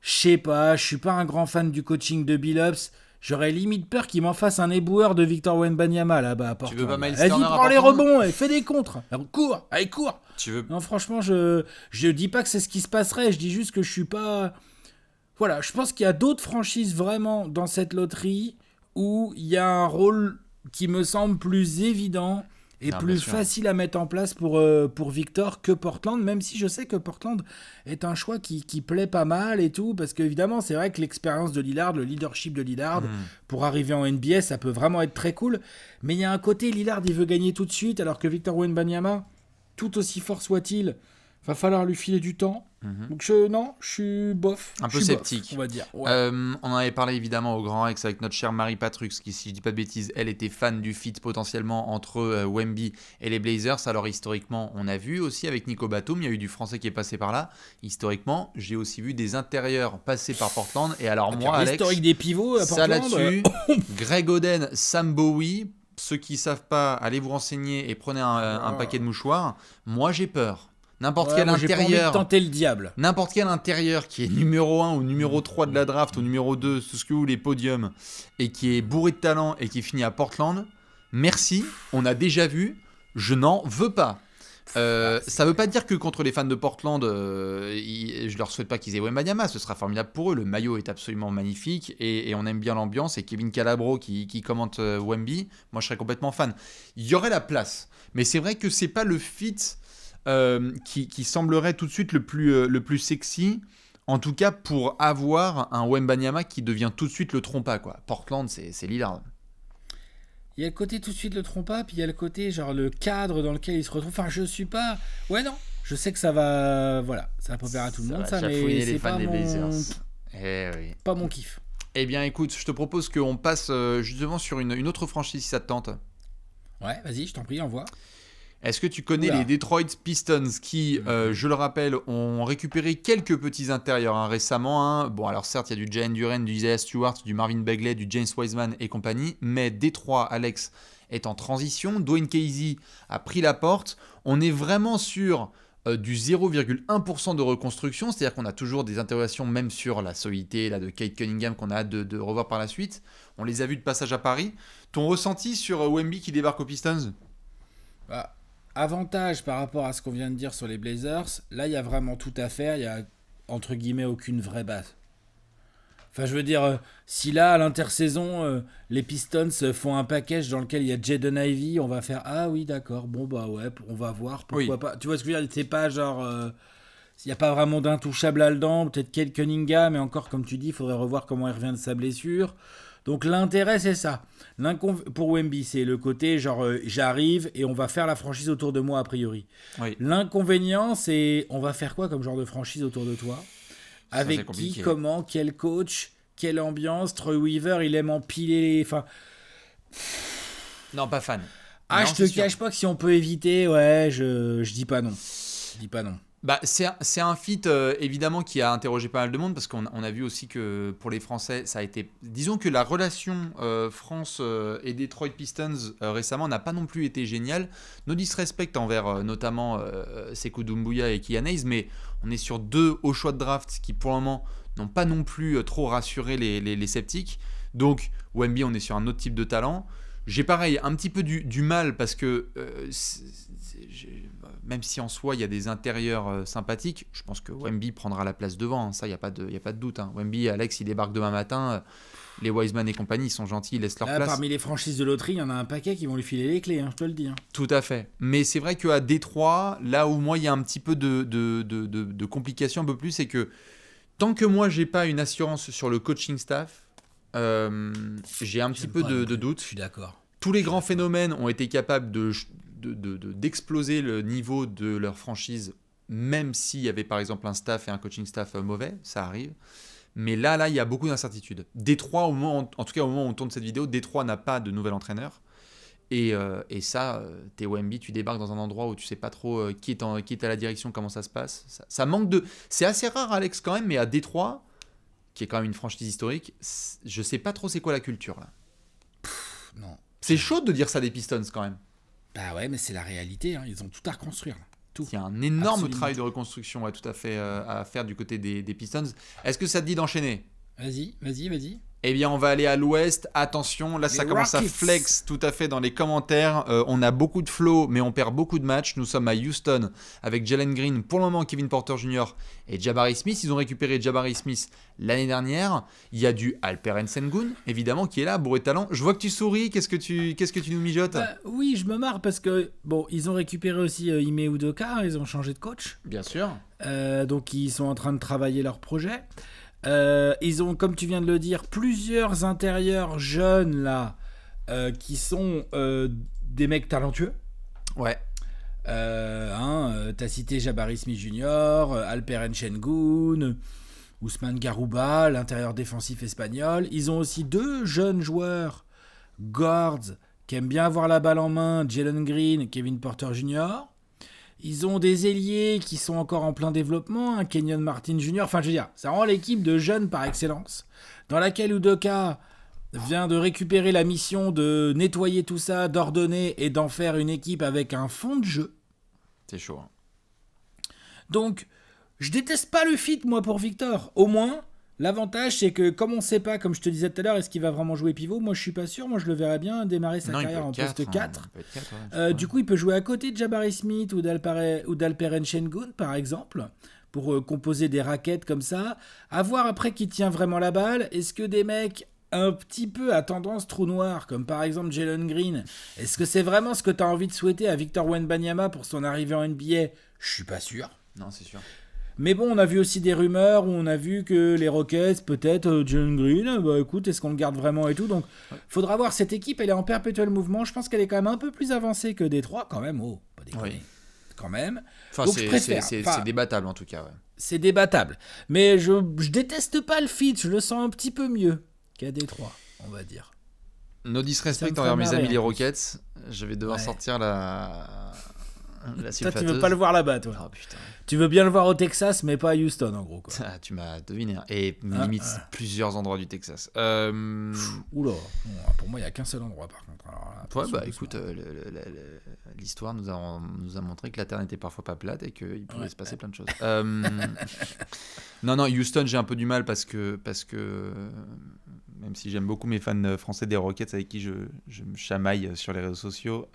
Je sais pas, je suis pas un grand fan du coaching de Billups. J'aurais limite peur qu'il m'en fasse un éboueur de Victor Wenbanyama là-bas. Tu veux pas prends les rebonds, et fais des contres. Alors, cours, allez, cours. Tu veux... Non, franchement, je je dis pas que c'est ce qui se passerait. Je dis juste que je suis pas. Voilà, je pense qu'il y a d'autres franchises vraiment dans cette loterie où il y a un rôle qui me semble plus évident et ah, plus facile à mettre en place pour, euh, pour Victor que Portland, même si je sais que Portland est un choix qui, plaît pas mal et tout, parce qu'évidemment, c'est vrai que l'expérience de Lillard, le leadership de Lillard, hmm. pour arriver en NBA, ça peut vraiment être très cool. Mais il y a un côté, Lillard, il veut gagner tout de suite, alors que Victor Wenbanyama, tout aussi fort soit-il, va falloir lui filer du temps. Mhm. Donc je, non, je suis bof. Un peu sceptique. on va dire. Euh, on en avait parlé évidemment au Grand Rex avec notre chère Marie Patrux, qui, si je dis pas de bêtises, elle était fan du fit potentiellement entre euh, Wemby et les Blazers. Alors historiquement, on a vu aussi avec Nico Batum, il y a eu du français qui est passé par là. Historiquement, j'ai aussi vu des intérieurs passer par Portland. Et alors ah, moi, Alex. Historique des pivots à euh, Portland. là Greg Oden, Sam Bowie. Ceux qui savent pas, allez vous renseigner et prenez un ah. paquet de mouchoirs. Moi, j'ai peur. N'importe quel intérieur. Envie le diable. N'importe quel intérieur qui est numéro 1 ou numéro 3 de la draft ou numéro 2, ce que vous les podiums, et qui est bourré de talent et qui finit à Portland, merci, on a déjà vu, je n'en veux pas. Euh, ah, ça ne veut pas dire que contre les fans de Portland, je euh, ne je leur souhaite pas qu'ils aient Yama. ce sera formidable pour eux. Le maillot est absolument magnifique et, on aime bien l'ambiance. Et Kevin Calabro qui, commente euh, Wemby, moi je serais complètement fan. Il y aurait la place, mais c'est vrai que c'est pas le fit euh, qui, semblerait tout de suite le plus, euh, le plus sexy, en tout cas pour avoir un Wembanyama qui devient tout de suite le trompa. Quoi. Portland, c'est Lillard. Il y a le côté tout de suite le trompa, puis il y a le côté genre le cadre dans lequel il se retrouve. Enfin, je suis pas. Ouais, non, je sais que ça va. Voilà, ça va pas plaire à tout le monde, ça, mais c'est eh pas, mon... kiff. Eh bien, écoute, je te propose qu'on passe euh, justement sur une, une autre franchise si ça te tente. Ouais, vas-y, je t'en prie, envoie. Est-ce que tu connais les Detroit Pistons qui, mhm. euh, je le rappelle, ont récupéré quelques petits intérieurs hein, récemment hein. Bon, alors certes, il y a du Jay Duren, du Isaiah Stewart, du Marvin Bagley, du James Wiseman et compagnie, mais Detroit, Alex, est en transition. Dwayne Casey a pris la porte. On est vraiment sur euh, du 0,1% de reconstruction, c'est-à-dire qu'on a toujours des interrogations même sur la solidité là, de Kate Cunningham qu'on a hâte de, revoir par la suite. On les a vus de passage à Paris. Ton ressenti sur euh, Wemby qui débarque aux Pistons bah, avantage par rapport à ce qu'on vient de dire sur les Blazers, là, il y a vraiment tout à faire. Il y a, entre guillemets, aucune vraie base. Enfin, je veux dire, euh, si là, à l'intersaison, euh, les Pistons euh, font un package dans lequel il y a Jaden Ivy, on va faire Ah oui, d'accord, bon, bah ouais, on va voir, pourquoi pas. Tu vois ce que je veux dire C'est pas genre. il n'y a pas vraiment d'intouchable à dedans peut-être Kate Cunningham, mais encore, comme tu dis, il faudrait revoir comment il revient de sa blessure. Donc l'intérêt, c'est ça. Pour Wemby, c'est le côté genre euh, j'arrive et on va faire la franchise autour de moi, a priori. L'inconvénient, c'est on va faire quoi comme genre de franchise autour de toi Avec qui, comment, quel coach, quelle ambiance Troy Weaver, il aime empiler. Enfin. Non, pas fan. Ah, je te cache pas que si on peut éviter, ouais, je, je dis pas non. Je dis pas non bah, c'est un, feat euh, évidemment qui a interrogé pas mal de monde parce qu'on a vu aussi que pour les Français, ça a été. Disons que la relation euh, France euh, et Detroit Pistons récemment n'a pas non plus été géniale. Nos disrespects envers notamment Sekou Doumbouya et Kianese, mais on est sur deux hauts choix de draft qui pour le moment n'ont pas non plus trop rassuré les, les, sceptiques. Donc, Wemby, on est sur un autre type de talent. J'ai pareil un petit peu du, du mal parce que même si en soi il y a des intérieurs euh, sympathiques, je pense que Wemby prendra la place devant, hein. ça il n'y a, pas de, y a pas de doute. Hein. Wemby, Alex, il débarque demain matin, euh, les Wiseman et compagnie, ils sont gentils, ils laissent leur ah, place. Parmi les franchises de loterie, il y en a un paquet qui vont lui filer les clés, hein, je te le dis. Hein. Tout à fait. Mais c'est vrai qu'à Détroit, là où moi il y a un petit peu de, de, complications un peu plus, c'est que tant que moi j'ai pas une assurance sur le coaching staff, euh, j'ai un petit peu de, de doute. Je suis d'accord. Tous les grands phénomènes ont été capables de, d'exploser le niveau de leur franchise, même s'il y avait par exemple un staff et un coaching staff euh, mauvais, ça arrive. Mais là, là, il y a beaucoup d'incertitudes. Détroit, au en tout cas au moment où on tourne cette vidéo, Détroit n'a pas de nouvel entraîneur. Et, ça, euh, et ça, euh, t'es OMB, tu débarques dans un endroit où tu sais pas trop qui, est qui est à la direction, comment ça se passe. Ça, manque de. C'est assez rare, Alex, quand même, mais à Détroit, qui est quand même une franchise historique, je sais pas trop c'est quoi la culture là. non. C'est chaud de dire ça des Pistons quand même. Bah ouais, mais c'est la réalité. Hein. Ils ont tout à reconstruire. Tout. Il y a un énorme travail de reconstruction à tout à fait euh, à faire du côté des, des Pistons. Est-ce que ça te dit d'enchaîner Vas-y, vas-y, vas-y. Eh bien, on va aller à l'ouest. Attention, là, ça commence à flex tout à fait dans les commentaires. Euh, on a beaucoup de flow, mais on perd beaucoup de matchs. Nous sommes à Houston avec Jalen Green, pour le moment Kevin Porter Jr. et Jabari Smith. Ils ont récupéré Jabari Smith l'année dernière. Il y a du Alperen Sengun, évidemment, qui est là, bourré de talent. Je vois que tu souris. Qu'est-ce que tu, qu'est-ce que tu nous mijotes euh, Oui, je me marre parce que, bon, ils ont récupéré aussi euh, Ime Udoka. Ils ont changé de coach. Bien sûr. donc, ils sont en train de travailler leur projet. Euh, ils ont, comme tu viens de le dire, plusieurs intérieurs jeunes là euh, qui sont euh, des mecs talentueux. Ouais. Hein, T'as cité Jabari Smith Jr., Alperen Shengun, Ousmane Garouba, l'intérieur défensif espagnol. Ils ont aussi deux jeunes joueurs, Gords, qui aiment bien avoir la balle en main, Jalen Green, Kevin Porter Jr. Ils ont des ailiers qui sont encore en plein développement, Kenyon Martin Junior, Enfin, je veux dire, ça rend l'équipe de jeunes par excellence, dans laquelle Udoka vient de récupérer la mission de nettoyer tout ça, d'ordonner et d'en faire une équipe avec un fond de jeu. C'est chaud. Hein. Donc, je déteste pas le fit, moi, pour Victor. Au moins, L'avantage, c'est que comme on ne sait pas, comme je te disais tout à l'heure, est-ce qu'il va vraiment jouer pivot Moi, je suis pas sûr. Moi, je le verrais bien démarrer sa carrière en poste 4. Hein, euh, du coup, il peut jouer à côté de Jabari Smith ou d'Alperen Shengun, par exemple pour euh, composer des raquettes comme ça. À voir après qui tient vraiment la balle. Est-ce que des mecs un petit peu à tendance trou noir, comme par exemple Jalen Green, est-ce que c'est vraiment ce que tu as envie de souhaiter à Victor Wenbanyama pour son arrivée en NBA Je suis pas sûr. Non, c'est sûr. Mais bon, on a vu aussi des rumeurs où on a vu que les Rockets, peut-être euh, John Green, euh, bah écoute, est-ce qu'on le garde vraiment et tout. Donc, faudra voir cette équipe, elle est en perpétuel mouvement. Je pense qu'elle est quand même un peu plus avancée que Détroit, quand même. Oh, pas déconné. Quand même. Enfin, c'est débattable en tout cas. C'est débattable. Mais je, déteste pas le fit, je le sens un petit peu mieux qu'à Détroit, on va dire. Nos disrespects envers mes amis les Rockets. Je vais devoir sortir la. la toi, tu veux pas le voir là-bas, toi. Oh, putain tu veux bien le voir au Texas, mais pas à Houston, en gros. Quoi. Ah, tu m'as deviné. Hein. Et ah, limite ah. plusieurs endroits du Texas. Euh... oula. pour moi, il n'y a qu'un seul endroit, par contre. Alors, bah écoute, euh, l'histoire nous a, nous a montré que la Terre n'était parfois pas plate et qu'il pouvait se passer plein de choses. Euh, non, non, Houston, j'ai un peu du mal parce que, parce que même si j'aime beaucoup mes fans euh, français des Rockets avec qui je, me chamaille sur les réseaux sociaux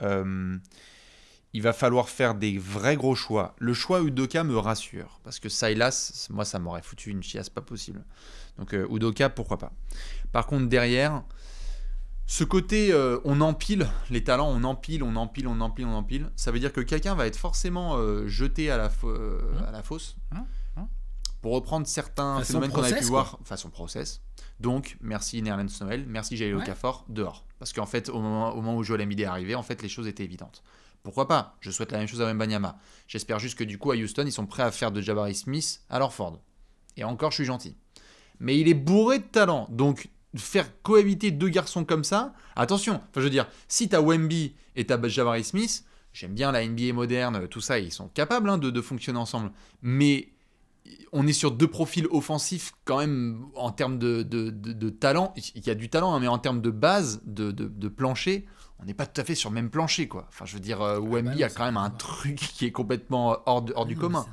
il va falloir faire des vrais gros choix. Le choix Udoka me rassure, parce que Silas, moi, ça m'aurait foutu une chiasse pas possible. Donc euh, Udoka, pourquoi pas. Par contre, derrière, ce côté euh, on empile les talents, on empile, on empile, on empile, on empile, ça veut dire que quelqu'un va être forcément euh, jeté à la, hein fosse. Hein hein Pour reprendre certains phénomènes qu'on a pu voir. voir, façon process. Donc, merci Nerland Noël, merci Jail Okafor, dehors. Parce qu'en fait, au moment, au moment où Joel Amide est arrivé, en fait, les choses étaient évidentes. Pourquoi pas Je souhaite la même chose à Mbanyama. J'espère juste que du coup à Houston, ils sont prêts à faire de Jabari Smith à leur Ford. Et encore, je suis gentil. Mais il est bourré de talent. Donc faire cohabiter deux garçons comme ça, attention. Enfin, je veux dire, si t'as Wemby et t'as Jabari Smith, j'aime bien la NBA moderne, tout ça, ils sont capables hein, de, fonctionner ensemble. Mais on est sur deux profils offensifs quand même en termes de, talent. Il y a du talent, hein, mais en termes de base, de, plancher, on n'est pas tout à fait sur le même plancher, quoi. Enfin, je veux dire, euh, ah, Wemby bah a quand même un truc qui est complètement hors, ah du commun.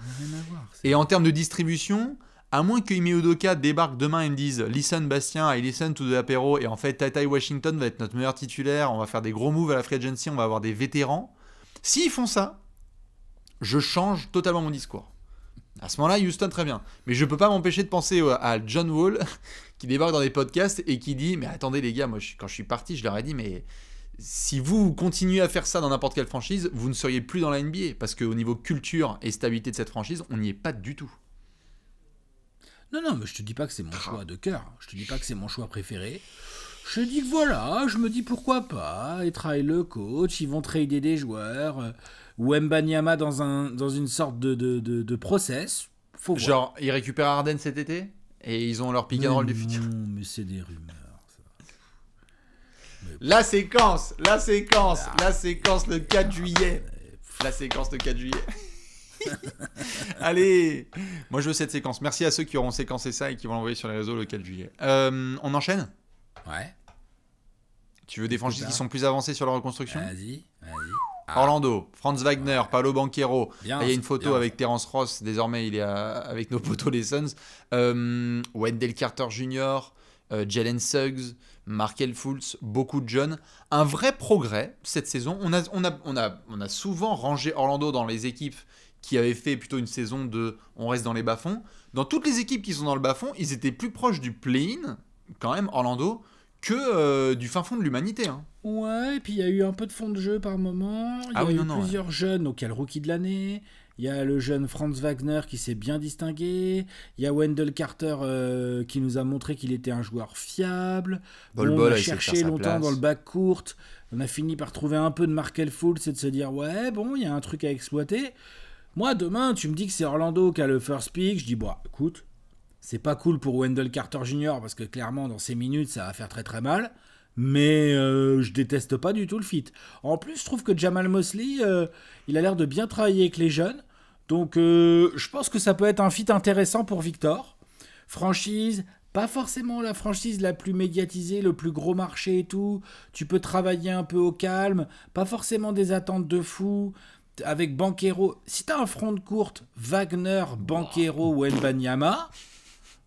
et en termes de distribution, à moins que Ime débarque demain et me dise Listen Bastien, I listen to the apéro, et en fait, Tai Washington va être notre meilleur titulaire, on va faire des gros moves à la free agency, on va avoir des vétérans. S'ils font ça, je change totalement mon discours. À ce moment-là, Houston, très bien. Mais je ne peux pas m'empêcher de penser à John Wall qui débarque dans des podcasts et qui dit Mais attendez, les gars, moi, quand je suis parti, je leur ai dit Mais si vous continuez à faire ça dans n'importe quelle franchise, vous ne seriez plus dans la NBA parce qu'au niveau culture et stabilité de cette franchise, on n'y est pas du tout. Non, non, mais je te dis pas que c'est mon choix de cœur. Je te dis pas que c'est mon choix préféré. Je dis que voilà, je me dis pourquoi pas. Et travaille le coach, ils vont trader des joueurs. Ou euh, Mbanyama dans, un, dans une sorte de, process. Genre, ils récupèrent Arden cet été et ils ont leur pick and roll du futur. Non, mais c'est des rumeurs. La séquence, la séquence, la séquence le 4 juillet. La séquence le 4 juillet. Allez, moi je veux cette séquence. Merci à ceux qui auront séquencé ça et qui vont l'envoyer sur les réseaux le 4 juillet. Euh, on enchaîne Ouais. Tu veux des franchises qui hein. sont plus avancées sur la reconstruction Vas-y, vas-y. Ah. Orlando, Franz Wagner, Paolo Banquero. Il y a une photo avec Terence Ross. Désormais, il est avec nos potos les Suns. Euh, Wendell Carter Jr., euh, Jalen Suggs. Markel Fultz, beaucoup de jeunes. Un vrai progrès cette saison. On a, on a, on a, souvent rangé Orlando dans les équipes qui avaient fait plutôt une saison de on reste dans les bas-fonds. Dans toutes les équipes qui sont dans le bas-fond, ils étaient plus proches du play-in, quand même, Orlando, que euh, du fin fond de l'humanité. Hein. Ouais, et puis il y a eu un peu de fond de jeu par moment. Ah il y a eu plusieurs jeunes, donc il rookie de l'année, il y a le jeune Franz Wagner qui s'est bien distingué. Il y a Wendell Carter euh, qui nous a montré qu'il était un joueur fiable. on a cherché longtemps dans le bac court. On a fini par trouver un peu de Markel Fultz et de se dire ouais, bon, il y a un truc à exploiter. Moi, demain, tu me dis que c'est Orlando qui a le first pick. Je dis bah, écoute, c'est pas cool pour Wendell Carter Jr. parce que clairement, dans ces minutes, ça va faire très très mal mais euh, je déteste pas du tout le fit. En plus, je trouve que Jamal Mosley, euh, il a l'air de bien travailler avec les jeunes, donc euh, je pense que ça peut être un fit intéressant pour Victor. Franchise, pas forcément la franchise la plus médiatisée, le plus gros marché et tout. Tu peux travailler un peu au calme, pas forcément des attentes de fou. Avec Banquero, si t'as un front de courte, Wagner, Banquero ou Elbanyama,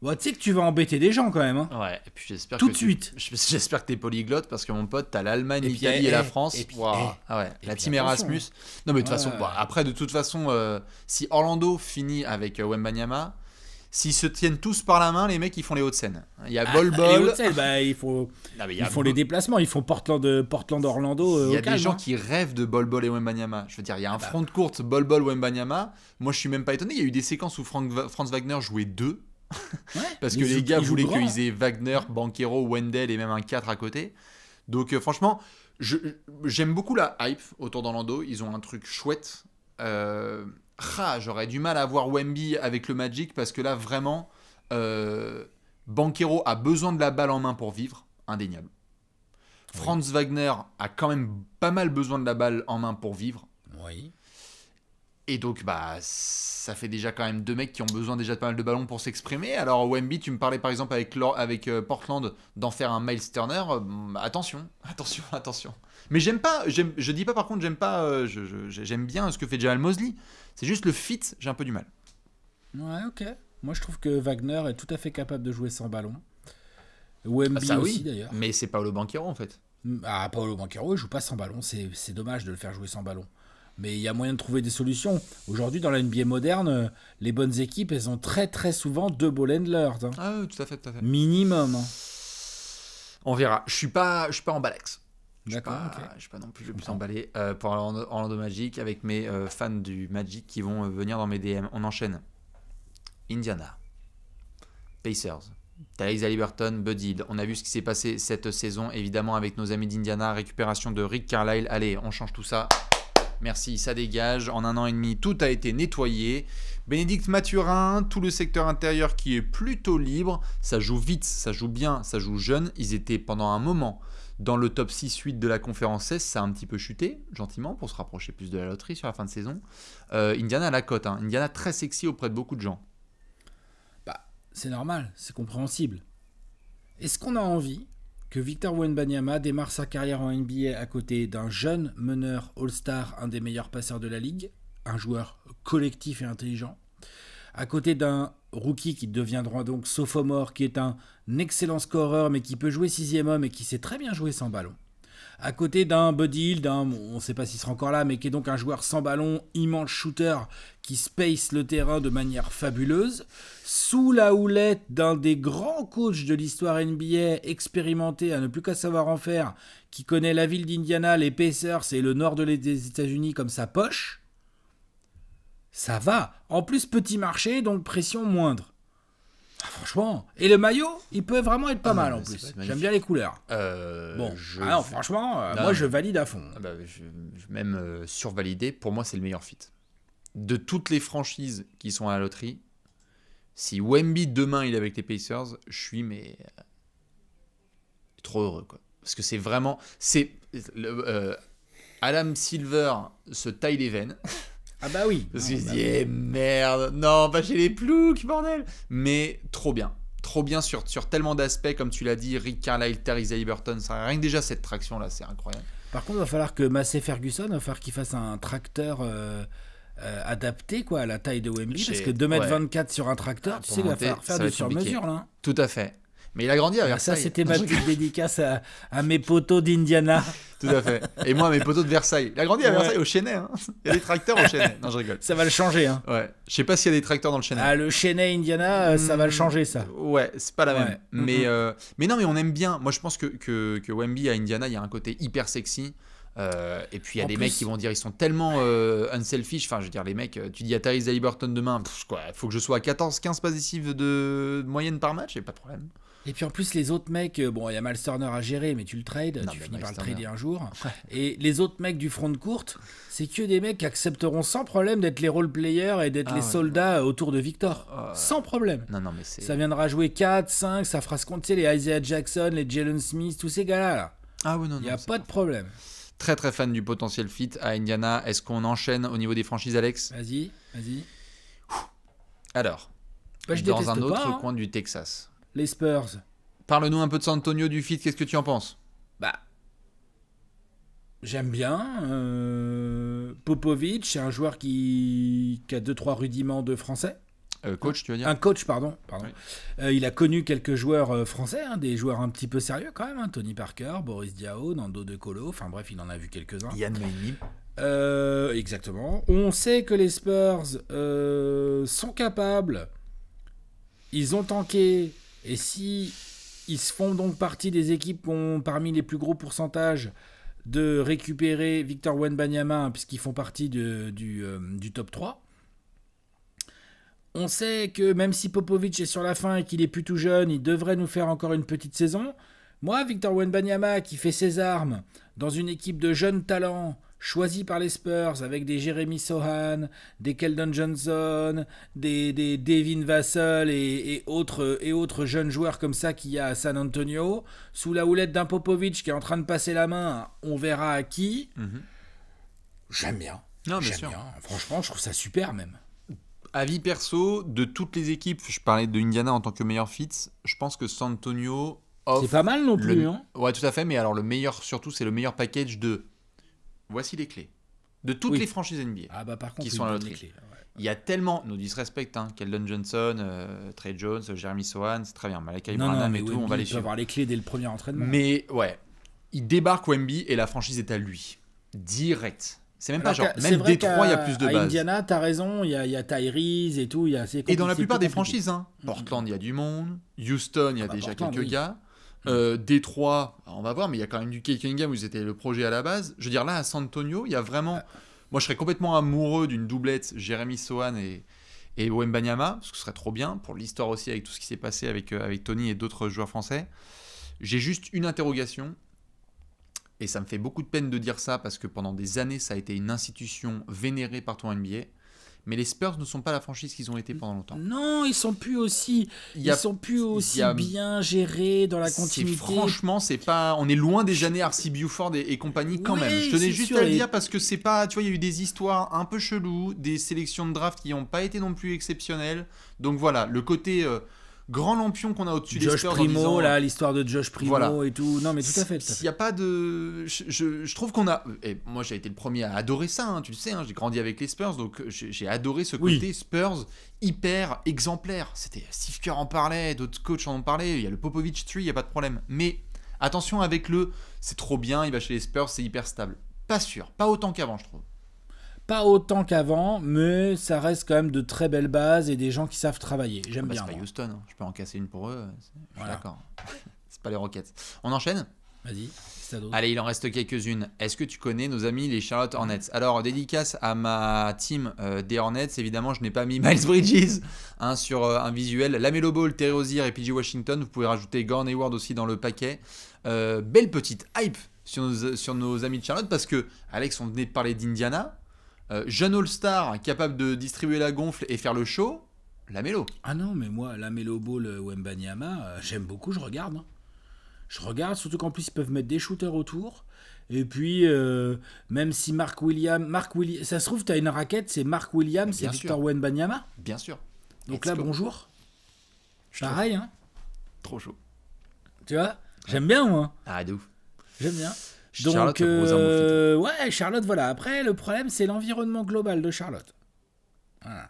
tu sais que tu vas embêter des gens quand même. Hein. Ouais, et puis j'espère Tout de suite. J'espère que t'es polyglotte parce que mon pote, t'as l'Allemagne, et l'Italie eh, et, la eh, France. Eh. Ah la team Erasmus. Hein. Non, mais de toute façon, bah, après, de toute façon, euh, si Orlando finit avec euh, Wembanyama, s'ils se tiennent tous par la main, les mecs, ils font les hauts de Il y a Bol ah, Bol. les bah, il faut, ils font les déplacements, ils font Portland, euh, Portland Orlando. il y a des gens hein. qui rêvent de Bol Bol et Wembanyama. Je veux dire, il y a un ah bah. front de courte Bol Bol Wembanyama. Moi, je suis même pas étonné. Il y a eu des séquences où Franz Wagner jouait deux. Parce que les gars voulaient qu'ils aient Wagner, Banquero, Wendell et même un 4 à côté. Donc euh, franchement, j'aime beaucoup la hype autour d'Orlando. Ils ont un truc chouette. Euh, ah, j'aurais du mal à voir Wemby avec le Magic parce que là, vraiment, euh, Banquero a besoin de la balle en main pour vivre. Indéniable. Franz Wagner a quand même pas mal besoin de la balle en main pour vivre. Oui. Et donc, bah, ça fait déjà quand même deux mecs qui ont besoin déjà de pas mal de ballons pour s'exprimer. Alors, Wemby, tu me parlais par exemple avec, avec euh, Portland d'en faire un Miles euh, bah, attention, attention, attention. Mais j'aime pas, je dis pas par contre, j'aime pas, euh, j'aime bien ce que fait Jamal Mosley. C'est juste le fit, j'ai un peu du mal. Ouais, ok. Moi, je trouve que Wagner est tout à fait capable de jouer sans ballon. Ah, Wemby aussi, d'ailleurs. Mais c'est Paolo Banquero en fait. Ah, Paolo Banquero, il joue pas sans ballon. C'est dommage de le faire jouer sans ballon mais il y a moyen de trouver des solutions. Aujourd'hui, dans la NBA moderne, euh, les bonnes équipes, elles ont très très souvent deux ball handlers. Hein. Ah oui, tout à fait, tout à fait. Minimum. Hein. On verra. Je suis pas, je suis pas en balax. D'accord. Je ne suis pas non plus le plus emballé euh, pour Orlando Magic avec mes euh, fans du Magic qui vont venir dans mes DM. On enchaîne. Indiana. Pacers. Thaïs Liberton, Bud On a vu ce qui s'est passé cette saison, évidemment, avec nos amis d'Indiana. Récupération de Rick Carlisle. Allez, on change tout ça. Merci, ça dégage. En un an et demi, tout a été nettoyé. Bénédicte Mathurin, tout le secteur intérieur qui est plutôt libre. Ça joue vite, ça joue bien, ça joue jeune. Ils étaient pendant un moment dans le top 6-8 de la conférence S. Ça a un petit peu chuté, gentiment, pour se rapprocher plus de la loterie sur la fin de saison. Euh, Indiana à la cote. Hein. Indiana très sexy auprès de beaucoup de gens. Bah, c'est normal, c'est compréhensible. Est-ce qu'on a envie que Victor Wenbanyama démarre sa carrière en NBA à côté d'un jeune meneur All-Star, un des meilleurs passeurs de la ligue, un joueur collectif et intelligent, à côté d'un rookie qui deviendra donc sophomore, qui est un excellent scoreur mais qui peut jouer sixième homme et qui sait très bien jouer sans ballon à côté d'un Buddy Hield, on ne sait pas s'il sera encore là, mais qui est donc un joueur sans ballon, immense shooter, qui space le terrain de manière fabuleuse, sous la houlette d'un des grands coachs de l'histoire NBA, expérimenté à ne plus qu'à savoir en faire, qui connaît la ville d'Indiana, les Pacers et le nord des États-Unis comme sa poche, ça va. En plus, petit marché, donc pression moindre. Ah, franchement. Et le maillot, il peut vraiment être pas ah mal en plus. J'aime bien les couleurs. Euh, bon, ah franchement, euh, moi je valide à fond. Bah, même survalider euh, survalidé, pour moi c'est le meilleur fit. De toutes les franchises qui sont à la loterie, si Wemby demain il est avec les Pacers, je suis mais trop heureux Parce que c'est vraiment, c'est Adam Silver se taille les veines. Ah bah oui. je me suis merde, non, pas bah, chez les ploucs, bordel. Mais trop bien. Trop bien sur, sur tellement d'aspects, comme tu l'as dit, Rick Carlyle, Terry Burton, ça, rien que déjà cette traction-là, c'est incroyable. Par contre, il va falloir que Massey Ferguson, va falloir qu'il fasse un tracteur euh, euh, adapté quoi, à la taille de Wembley, parce que 2m24 sur un tracteur, ah, tu sais, il va falloir faire, faire du sur-mesure là. Hein. Tout à fait. Mais il a grandi à ah, Versailles. Ça, c'était ma petite dédicace à, mes potos d'Indiana. Tout à fait. Et moi, mes potos de Versailles. Il a grandi à Versailles, au Chênay. Hein. Il y a des tracteurs au Chênay. Non, je rigole. Ça va le changer. Hein. Ouais. Je sais pas s'il y a des tracteurs dans le Chênay. Ah, le Chênay, Indiana, euh, ça va le hmm, changer, ça. Ouais, c'est pas la même. Mm-hmm. Mais, euh, mais non, mais on aime bien. Moi, je pense que, que, que Wemby à Indiana, il y a un côté hyper sexy. Euh, et puis il y a des mecs qui vont dire ils sont tellement unselfish. Enfin, je veux dire, les mecs, tu dis à Tyrese Halliburton demain, il faut que je sois à 14-15 passes de... moyenne par match, et pas de problème. Et puis en plus, les autres mecs, euh, bon, il y a Miles à gérer, mais tu le trades, tu finis par le trader un jour. et les autres mecs du front de courte, c'est que des mecs qui accepteront sans problème d'être les role players et d'être ah les soldats euh, autour de Victor. Ah sans problème. Non, non, mais ça viendra jouer 4, 5, ça fera qu'on compter les Isaiah Jackson, les Jalen Smith, tous ces gars-là. Ah oui, non, Il n'y a pas de problème. Très très fan du potentiel fit à Indiana. Est-ce qu'on enchaîne au niveau des franchises, Alex Vas-y, vas-y. Alors, bah, je dans un autre hein. coin du Texas les Spurs. Parle-nous un peu de San Antonio, du fit, qu'est-ce que tu en penses Bah, j'aime bien. Euh, Popovic, c'est un joueur qui, a 2-3 rudiments de français. Euh, coach, tu veux dire Un coach, pardon. Euh, il a connu quelques joueurs français, hein, des joueurs un petit peu sérieux quand même. Hein. Tony Parker, Boris Diao, Nando De Colo. Enfin bref, il en a vu quelques-uns. Yann exactement. On sait que les Spurs sont capables. Ils ont tanké et si ils se font donc partie des équipes qui ont parmi les plus gros pourcentages de récupérer Victor Wenbanyama, hein, puisqu'ils font partie euh, du, top 3. On sait que même si Popovic est sur la fin et qu'il est plus tout jeune, il devrait nous faire encore une petite saison. Moi, Victor Wenbanyama, qui fait ses armes dans une équipe de jeunes talents, choisi par les Spurs avec des Jeremy Sohan, des Keldon Johnson, des, Devin Vassell et, autres, et autres jeunes joueurs comme ça qu'il y a à San Antonio, sous la houlette d'un Popovic qui est en train de passer la main, on verra à qui. Mhm. J'aime bien. Non, bien, Franchement, je trouve ça super même. Avis perso, de toutes les équipes, je parlais de Indiana en tant que meilleur fit, je pense que San Antonio... C'est pas mal non plus, hein Ouais, tout à fait, mais alors le meilleur, surtout, c'est le meilleur package de voici les clés de toutes les franchises NBA ah qui sont à la Il y a tellement, nous disrespect, hein, Keldon Johnson, euh, Trey Jones, Jeremy Sohan, c'est très bien, Malakai Branham et tout, on va les suivre. avoir les clés dès le premier entraînement. Mais ouais, il débarque au NBA et la franchise est à lui, direct. C'est même pas genre, même Détroit, il y a plus de base. Indiana, t'as raison, il y a, y a Tyrese et tout. Y a, et dans la plupart des franchises, hein, mm, Portland, mm. il y a du monde, Houston, il y a ah bah, déjà quelques gars d euh, Détroit, on va voir, mais il y a quand même du King Game où c'était le projet à la base. Je veux dire, là, à San Antonio, il y a vraiment. Moi, je serais complètement amoureux d'une doublette Jérémy soane et, et Banyama ce que serait trop bien pour l'histoire aussi avec tout ce qui s'est passé avec, euh, avec Tony et d'autres joueurs français. J'ai juste une interrogation, et ça me fait beaucoup de peine de dire ça parce que pendant des années, ça a été une institution vénérée par ton NBA. Mais les Spurs ne sont pas la franchise qu'ils ont été pendant longtemps. Non, ils sont plus aussi, sont plus aussi bien gérés dans la continuité. Franchement, c'est pas, on est loin des années Arcy Buford et, compagnie quand même. Je tenais juste à le dire parce que c'est pas, tu vois, il y a eu des histoires un peu cheloues, des sélections de draft qui n'ont pas été non plus exceptionnelles. Donc voilà, le côté euh, grand lampion qu'on a au-dessus des Spurs. là, l'histoire de Josh Primo et tout. Non, mais tout à fait. Il n'y a pas de. Je, trouve qu'on a. Et moi, j'ai été le premier à adorer ça, hein, tu le sais, hein, j'ai grandi avec les Spurs, donc euh, j'ai adoré ce côté Spurs hyper exemplaire. C'était Steve Kerr en parlait, d'autres coachs en parlaient, il y a le Popovich Tree, il n'y a pas de problème. Mais attention avec le c'est trop bien, il va chez les Spurs, c'est hyper stable. Pas sûr, pas autant qu'avant, je trouve. Pas autant qu'avant, mais ça reste quand même de très belles bases et des gens qui savent travailler. J'aime ah bah, bien. C'est pas Houston, hein. je peux en casser une pour eux. Euh, d'accord. c'est pas les roquettes On enchaîne Vas-y. Allez, il en reste quelques-unes. Est-ce que tu connais nos amis les Charlotte Hornets Alors, dédicace à ma team euh, des Hornets. Évidemment, je n'ai pas mis Miles Bridges hein, sur euh, un visuel. Melo Ball, Terry Rozier et PG Washington. Vous pouvez rajouter Gorn Hayward aussi dans le paquet. belle petite hype sur nos, amis de Charlotte parce que, Alex, on venait de parler d'Indiana. Euh, jeune All-Star capable de distribuer la gonfle et faire le show, la mélo. Ah non, mais moi, la mélo ball euh, Wembanyama, euh, j'aime beaucoup, je regarde. Hein. Je regarde, surtout qu'en plus, ils peuvent mettre des shooters autour. Et puis, même si Mark Williams. Mark ça se trouve, tu as une raquette, c'est Mark Williams c'est Victor Wembanyama. Bien sûr. Donc là, bonjour. Pareil, hein. Trop chaud. Tu vois J'aime bien, moi. Ah, J'aime bien. Donc, Charlotte, euh, ouais, Charlotte, voilà. Après, le problème, c'est l'environnement global de Charlotte. Hein.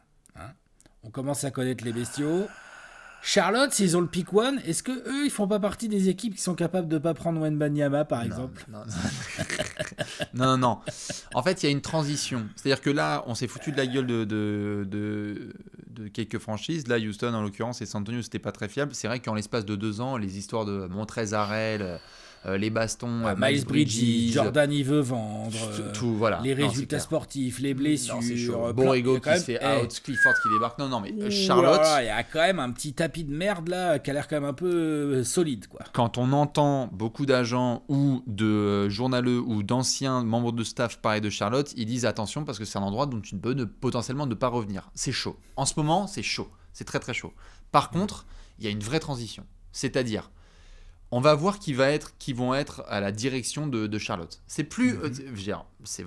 On commence à connaître les bestiaux. Charlotte, s'ils ont le pick one, est-ce que eux, ils font pas partie des équipes qui sont capables de pas prendre Banyama, par exemple non non. non En fait, il y a une transition. C'est-à-dire que là, on s'est foutu de la gueule de, de, quelques franchises. Là, Houston, en l'occurrence, et San Antonio, c'était pas très fiable. C'est vrai qu'en l'espace de deux ans, les histoires de Montrezarel, euh, les bastons. Ah, euh, Miles Bridges, Jordan, il veut vendre. Tout, euh, voilà. Les résultats sportifs, les blessures. bon Borrego qui se eh. out, Clifford qui débarque. Non, non, mais Charlotte. Il y a quand même un petit tapis de merde là qui a l'air quand même un peu solide. quoi. Quand on entend beaucoup d'agents ou de journaleux ou d'anciens membres de staff parler de Charlotte, ils disent attention parce que c'est un endroit dont tu peux potentiellement ne pas revenir. C'est chaud. En ce moment, c'est chaud. C'est très très chaud. Par contre, il y a une vraie transition. C'est-à-dire, on va voir qui, va être, qui vont être à la direction de, Charlotte. C'est plus. Mhm. Euh,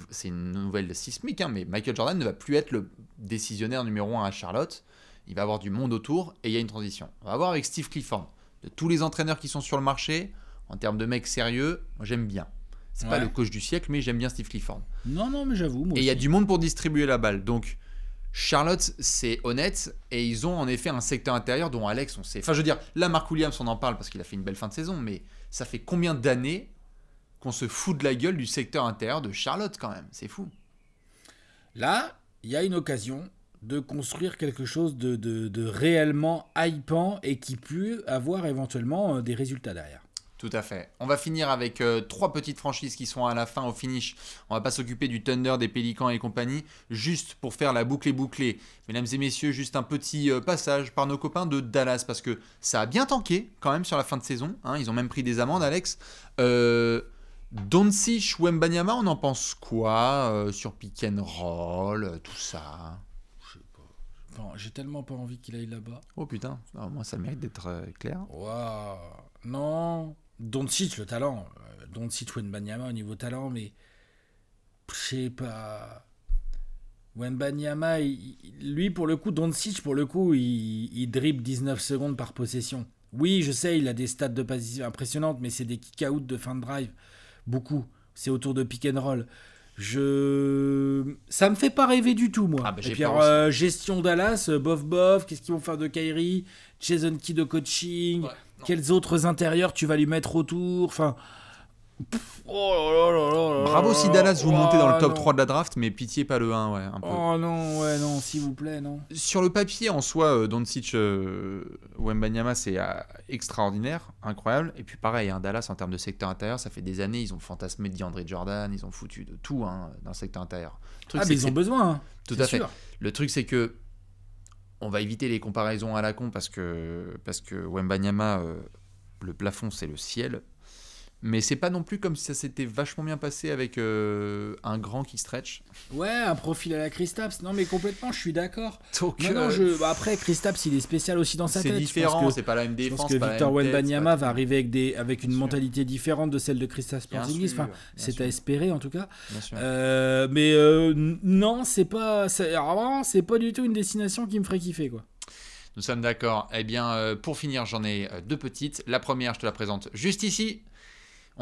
c'est une nouvelle sismique, hein, mais Michael Jordan ne va plus être le décisionnaire numéro un à Charlotte. Il va avoir du monde autour et il y a une transition. On va voir avec Steve Clifford. De tous les entraîneurs qui sont sur le marché, en termes de mecs sérieux, j'aime bien. C'est pas le coach du siècle, mais j'aime bien Steve Clifford. Non, non, mais j'avoue. Et il y a du monde pour distribuer la balle. Donc, Charlotte, c'est honnête et ils ont en effet un secteur intérieur dont Alex, on sait. Enfin, je veux dire, là, Mark Williams, on en parle parce qu'il a fait une belle fin de saison, mais ça fait combien d'années qu'on se fout de la gueule du secteur intérieur de Charlotte quand même C'est fou. Là, il y a une occasion de construire quelque chose de, de réellement hypant et qui peut avoir éventuellement euh, des résultats derrière. Tout à fait. On va finir avec euh, trois petites franchises qui sont à la fin au finish. On va pas s'occuper du Thunder, des Pélicans et compagnie, juste pour faire la boucle et boucler. Mesdames et messieurs, juste un petit euh, passage par nos copains de Dallas parce que ça a bien tanké quand même sur la fin de saison. Hein. Ils ont même pris des amendes, Alex. Euh, ou Mbanyama, on en pense quoi euh, sur pick roll, tout ça j'ai tellement pas envie qu'il aille là-bas. Oh putain, moi ça mérite d'être clair. Waouh Non Doncic, le talent. Euh, Doncic ou Banyama au niveau talent, mais je sais pas. Banyama, lui pour le coup, Doncic pour le coup, il, il dribble 19 secondes par possession. Oui, je sais, il a des stats de passe impressionnantes, mais c'est des kick-out de fin de drive. Beaucoup. C'est autour de pick and roll. Je... Ça me fait pas rêver du tout, moi. Ah, Et puis, euh, gestion Dallas, euh, bof bof, qu'est-ce qu'ils vont faire de Kyrie Jason Key de coaching, quels autres intérieurs tu vas lui mettre autour. Enfin. Oh Bravo si Dallas vous montez dans le oh top 3 de la draft, mais pitié pas le 1, ouais. Oh non, ouais, non, s'il vous plaît, non. Sur le papier, en soi, euh, Doncic euh, Wembanyama, c'est euh, extraordinaire, incroyable. Et puis pareil, hein, Dallas, en termes de secteur intérieur, ça fait des années, ils ont fantasmé de Jordan, ils ont foutu de tout hein, dans le secteur intérieur. ah, mais ils ont besoin. Hein. Tout à fait. Le truc, c'est que on va éviter les comparaisons à la con parce que, parce que Wembanyama, euh, le plafond, c'est le ciel. Mais c'est pas non plus comme si ça s'était vachement bien passé avec euh, un grand qui stretch. Ouais, un profil à la Christaps Non, mais complètement, je suis d'accord. non euh, bah, après, Christaps il est spécial aussi dans sa tête. C'est différent, c'est pas la même défense. Je pense que Victor Wenbanyama va arriver avec, des, avec une mentalité différente de celle de Christaps Porzingis. c'est à espérer en tout cas. Euh, mais non, c'est pas. Vraiment, c'est pas du tout une destination qui me ferait kiffer quoi. Nous sommes d'accord. Eh bien, pour finir, j'en ai deux petites. La première, je te la présente juste ici.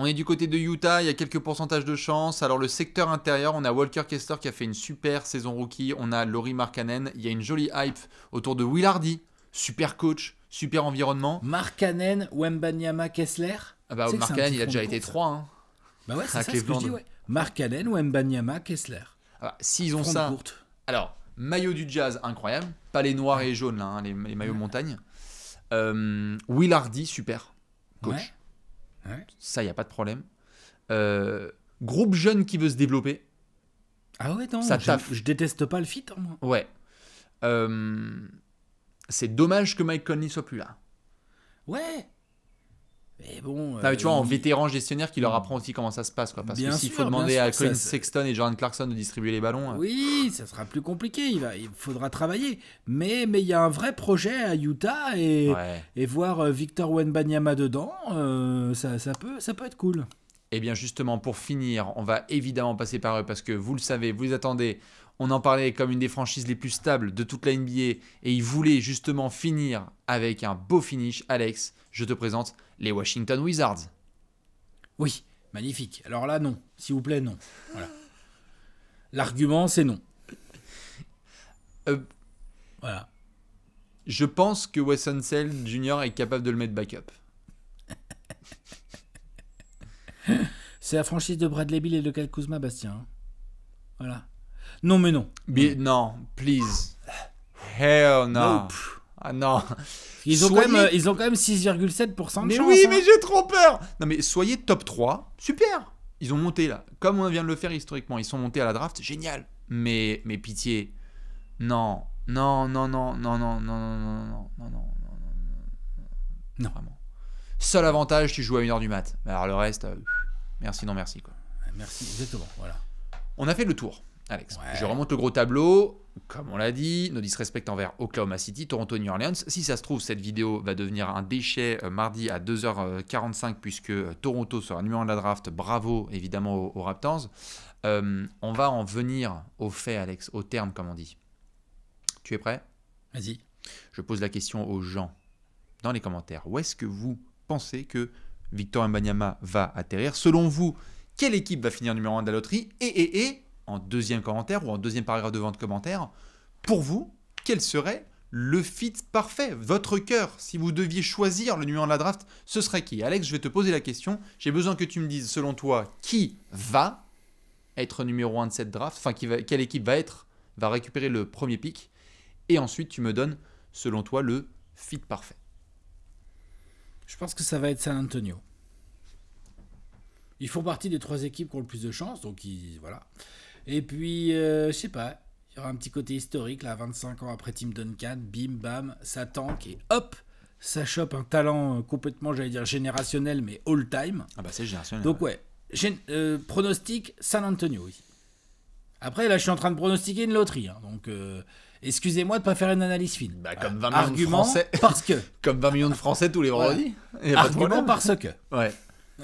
On est du côté de Utah, il y a quelques pourcentages de chance. Alors le secteur intérieur, on a Walker Kester qui a fait une super saison rookie, on a Laurie Markkanen, il y a une jolie hype autour de Will Hardy, super coach, super environnement. Markkanen, Wembanyama, Kessler ah bah, il a déjà été 3. Hein. Bah ouais, c'est ça ce que je dis, Kessler. Ah bah, s'ils ont ça... Alors, maillot du jazz, incroyable. Pas les noirs et jaunes, là, hein, les, maillots montagne. Euh, Will Hardy, super. Coach. Ça, il n'y a pas de problème. Euh, groupe jeune qui veut se développer. Ah ouais, non, ça je, je déteste pas le fit, hein, moi. Ouais. Euh, c'est dommage que Mike Conley soit plus là. Ouais, mais bon. tu vois, en euh, vétéran gestionnaire qui leur mm. apprend aussi comment ça se passe, quoi. Parce que s'il faut demander à Colin Sexton et Jordan Clarkson de distribuer les ballons. Euh. Oui, ça sera plus compliqué. Il, va, il faudra travailler. Mais mais il y a un vrai projet à Utah et, et voir euh, Victor Wenbanyama dedans, ça, ça, peut, ça peut être cool. Et eh bien justement, pour finir, on va évidemment passer par eux parce que vous le savez, vous les attendez. On en parlait comme une des franchises les plus stables de toute la NBA et ils voulaient justement finir avec un beau finish. Alex, je te présente les Washington Wizards. Oui, magnifique. Alors là, non. S'il vous plaît, non. L'argument, c'est non. Euh, voilà. Je pense que Wesson Sell Jr. est capable de le mettre backup. c'est la franchise de Bradley Bill et de Kyle Kuzma Bastien. Hein. Voilà. Non, mais non. non, please. Hell no. Ah non. Ils ont, quand même, ils ont quand même 6,7% de mais chance. Oui, mais j'ai trop peur. Non, mais soyez top 3. Super. Ils ont monté là. Comme on vient de le faire historiquement. Ils sont montés à la draft. Génial. Mais, mais pitié. Non. Non, non, non, non, non, non, non, non, non, non, non, non, non. Vraiment. Seul avantage, tu joues à 1h du mat. Alors le reste, merci, non, merci. Quoi. Merci, exactement. Voilà. On a fait le tour, Alex. Je remonte le gros tableau comme on l'a dit, nos disrespects envers Oklahoma City, Toronto, New Orleans. Si ça se trouve, cette vidéo va devenir un déchet euh, mardi à 2h45 puisque euh, Toronto sera numéro 1 de la draft. Bravo évidemment aux, Raptors. Euh, on va en venir au fait, Alex, au terme comme on dit. Tu es prêt Vas-y. Je pose la question aux gens dans les commentaires. Où est-ce que vous pensez que Victor Mbanyama va atterrir Selon vous, quelle équipe va finir numéro 1 de la loterie Et, et, et en deuxième commentaire ou en deuxième paragraphe de vente commentaire, pour vous, quel serait le fit parfait, votre cœur Si vous deviez choisir le numéro de la draft, ce serait qui Alex, je vais te poser la question. J'ai besoin que tu me dises, selon toi, qui va être numéro 1 de cette draft, enfin qui va, quelle équipe va être, va récupérer le premier pick, et ensuite tu me donnes, selon toi, le fit parfait. Je pense que ça va être San Antonio. Ils font partie des trois équipes qui ont le plus de chance, donc ils, voilà. Et puis, euh, je sais pas, il y aura un petit côté historique, là, 25 ans après Tim Duncan, bim, bam, ça tank et hop, ça chope un talent euh, complètement, j'allais dire, générationnel, mais all-time. Ah bah c'est générationnel. Donc ouais, euh, pronostic San Antonio Après, là, je suis en train de pronostiquer une loterie. Hein, donc, excusez-moi de ne pas faire une analyse fine. Bah, comme 20 millions de Français. Parce que. comme 20 millions de Français tous les vendredis. Argument parce que. Ouais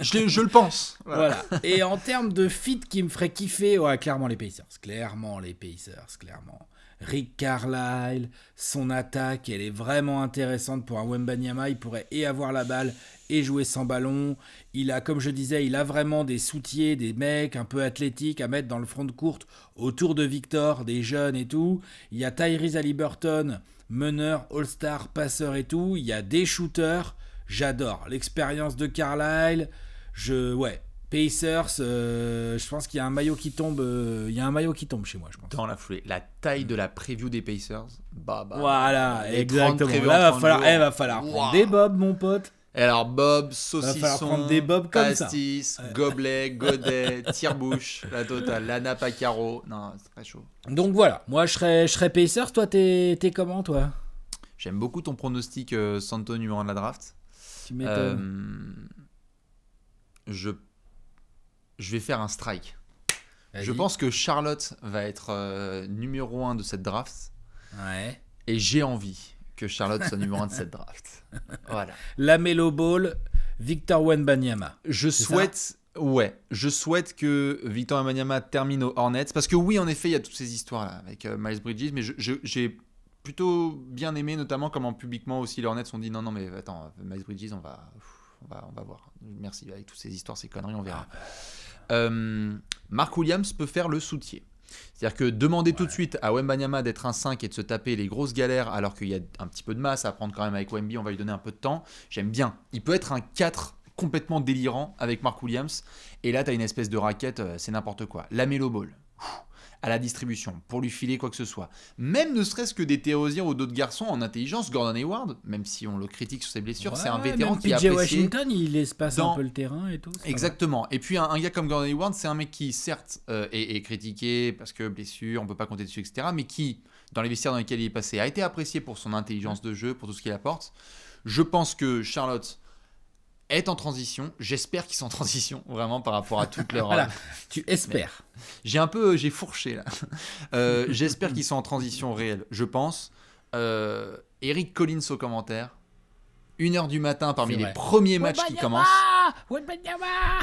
je, le pense. Voilà. Et en termes de fit qui me ferait kiffer, clairement les Pacers. Clairement les Pacers, clairement. Rick Carlisle, son attaque, elle est vraiment intéressante pour un Wembanyama. Il pourrait et avoir la balle et jouer sans ballon. Il a, comme je disais, il a vraiment des soutiers, des mecs un peu athlétiques à mettre dans le front de courte autour de Victor, des jeunes et tout. Il y a Tyrese Halliburton, meneur, all-star, passeur et tout. Il y a des shooters. J'adore l'expérience de Carlisle. Je ouais, Pacers, euh, je pense qu'il y a un maillot qui tombe. Euh, il y a un maillot qui tombe chez moi, je pense. Dans la foulée, la taille de la preview des Pacers, bah, bah. Voilà, exactement. Là, va falloir, eh, va falloir prendre des bobs, mon pote. alors, Bob, saucisson, des bobs comme pastis, ça. gobelet, godet, tire-bouche, la totale, la nappe à carreaux. Non, c'est très chaud. Donc voilà, moi je serais, je Pacers. Toi, t'es comment, toi J'aime beaucoup ton pronostic euh, Santo numéro 1 de la draft. Euh, je... vais faire un strike. Je pense que Charlotte va être euh, numéro un de cette draft. Et j'ai envie que Charlotte soit numéro 1 de cette draft. Voilà. La Melo Ball, Victor Wenbanyama. Je souhaite. Ouais, je souhaite que Victor Wembanyama termine au Hornets parce que oui, en effet, il y a toutes ces histoires là avec euh, Miles Bridges, mais j'ai plutôt bien aimé, notamment comment publiquement aussi les Hornets ont dit non, non, mais attends, Miles Bridges, on va, on va, on va voir. Merci, avec toutes ces histoires, ces conneries, on verra. Ah, bah. Euh, Mark Williams peut faire le soutien C'est-à-dire que demander tout de suite à Wembanyama d'être un 5 et de se taper les grosses galères alors qu'il y a un petit peu de masse à prendre quand même avec Wemby, on va lui donner un peu de temps, j'aime bien. Il peut être un 4 complètement délirant avec Mark Williams et là tu as une espèce de raquette, euh, c'est n'importe quoi. La Melo à la distribution pour lui filer quoi que ce soit. Même ne serait-ce que des aux ou d'autres garçons en intelligence, Gordon Hayward, même si on le critique sur ses blessures, c'est un vétéran qui a apprécié Washington, il laisse un peu le terrain et tout. Exactement. Et puis un, gars comme Gordon Hayward, c'est un mec qui certes euh, est, est, critiqué parce que blessure, on peut pas compter dessus, etc. Mais qui, dans les vestiaires dans lesquels il est passé, a été apprécié pour son intelligence de jeu, pour tout ce qu'il apporte. Je pense que Charlotte est en transition. J'espère qu'ils sont en transition, vraiment, par rapport à toute leur. tu espères. J'ai un peu, j'ai fourché là. Euh, j'espère qu'ils sont en transition réelle, je pense. Euh, Eric Collins au commentaire, 1h du matin parmi les premiers matchs qui commencent. Ah,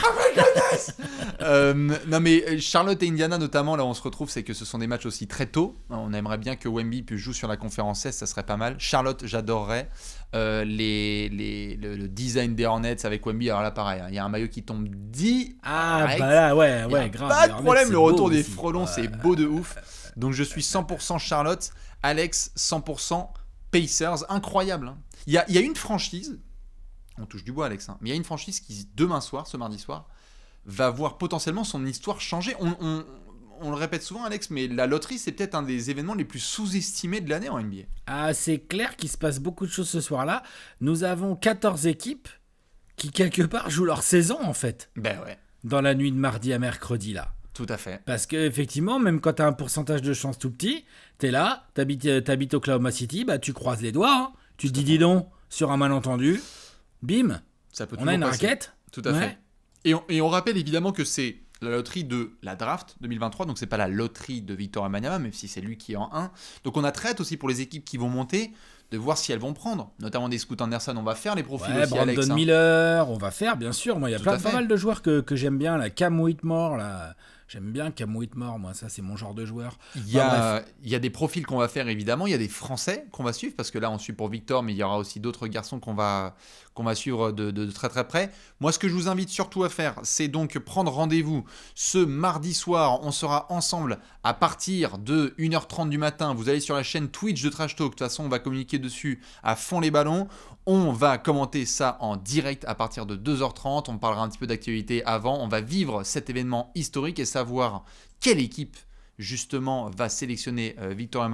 euh, non mais euh, Charlotte et Indiana notamment, là on se retrouve, c'est que ce sont des matchs aussi très tôt. Hein, on aimerait bien que Wemby puisse jouer sur la conférence S, ça serait pas mal. Charlotte, j'adorerais. Euh, les, les, le, design des Hornets avec Wemby, alors là pareil, hein, il y a un maillot qui tombe dit. Ah bah là ouais, ouais, grave. Pas de problème, le retour des frelons, c'est beau de ouf. Donc je suis 100% Charlotte, Alex 100% Pacers, incroyable. Hein. Il, y a, une franchise, on touche du bois Alex, hein, mais il y a une franchise qui demain soir, ce mardi soir, va voir potentiellement son histoire changer. On, on le répète souvent Alex, mais la loterie c'est peut-être un des événements les plus sous-estimés de l'année en NBA. Ah, c'est clair qu'il se passe beaucoup de choses ce soir-là. Nous avons 14 équipes qui quelque part jouent leur saison en fait. Ben ouais. Dans la nuit de mardi à mercredi là. Tout à fait. Parce que même quand tu as un pourcentage de chance tout petit, tu es là, tu habites, euh, habites, Oklahoma City, bah, tu croises les doigts, hein. tu te dis, dis donc, sur un malentendu, bim, Ça peut on a une Tout à fait. Et on, rappelle évidemment que c'est la loterie de la draft 2023, donc c'est pas la loterie de Victor Amanyama, même si c'est lui qui est en 1. Donc on a traite aussi pour les équipes qui vont monter de voir si elles vont prendre, notamment des scouts Anderson, on va faire les profils aussi, Brandon hein. Miller, on va faire bien sûr. Moi, il y a pas mal de joueurs que, que j'aime bien, la Cam Whitmore, la J'aime bien Camouitmore, moi, ça, c'est mon genre de joueur. Il y, a, il y a des profils qu'on va faire, évidemment. Il y a des Français qu'on va suivre, parce que là, on suit pour Victor, mais il y aura aussi d'autres garçons qu'on va, qu'on va suivre de, très très près. Moi, ce que je vous invite surtout à faire, c'est donc prendre rendez-vous ce mardi soir. On sera ensemble à partir de 1h30 du matin. Vous allez sur la chaîne Twitch de Trash Talk. De toute façon, on va communiquer dessus à fond les ballons. On va commenter ça en direct à partir de 2h30. On parlera un petit peu d'actualité avant. On va vivre cet événement historique et ça savoir quelle équipe justement va sélectionner euh, Victor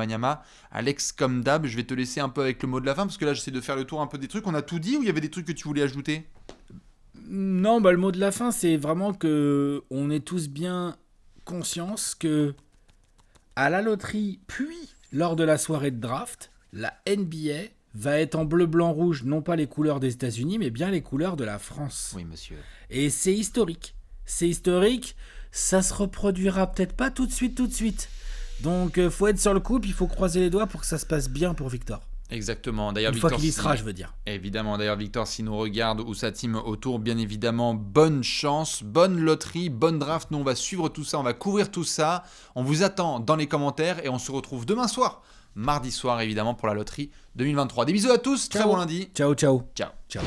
Alex, comme d'hab, je vais te laisser un peu avec le mot de la fin parce que là j'essaie de faire le tour un peu des trucs. On a tout dit ou il y avait des trucs que tu voulais ajouter Non, bah, le mot de la fin c'est vraiment que on est tous bien conscience que à la loterie puis lors de la soirée de draft, la NBA va être en bleu, blanc, rouge, non pas les couleurs des États-Unis, mais bien les couleurs de la France. Oui, monsieur. Et c'est historique. C'est historique ça se reproduira peut-être pas tout de suite, tout de suite. Donc il euh, faut être sur le coup, il faut croiser les doigts pour que ça se passe bien pour Victor. Exactement. D'ailleurs, Victor, fois qu'il y sera, je veux dire. Évidemment. D'ailleurs, Victor, si nous regarde ou sa team autour, bien évidemment, bonne chance, bonne loterie, bonne draft. Nous, on va suivre tout ça, on va couvrir tout ça. On vous attend dans les commentaires et on se retrouve demain soir, mardi soir, évidemment, pour la loterie 2023. Des bisous à tous. Très bon lundi. Ciao, ciao. Ciao. Ciao.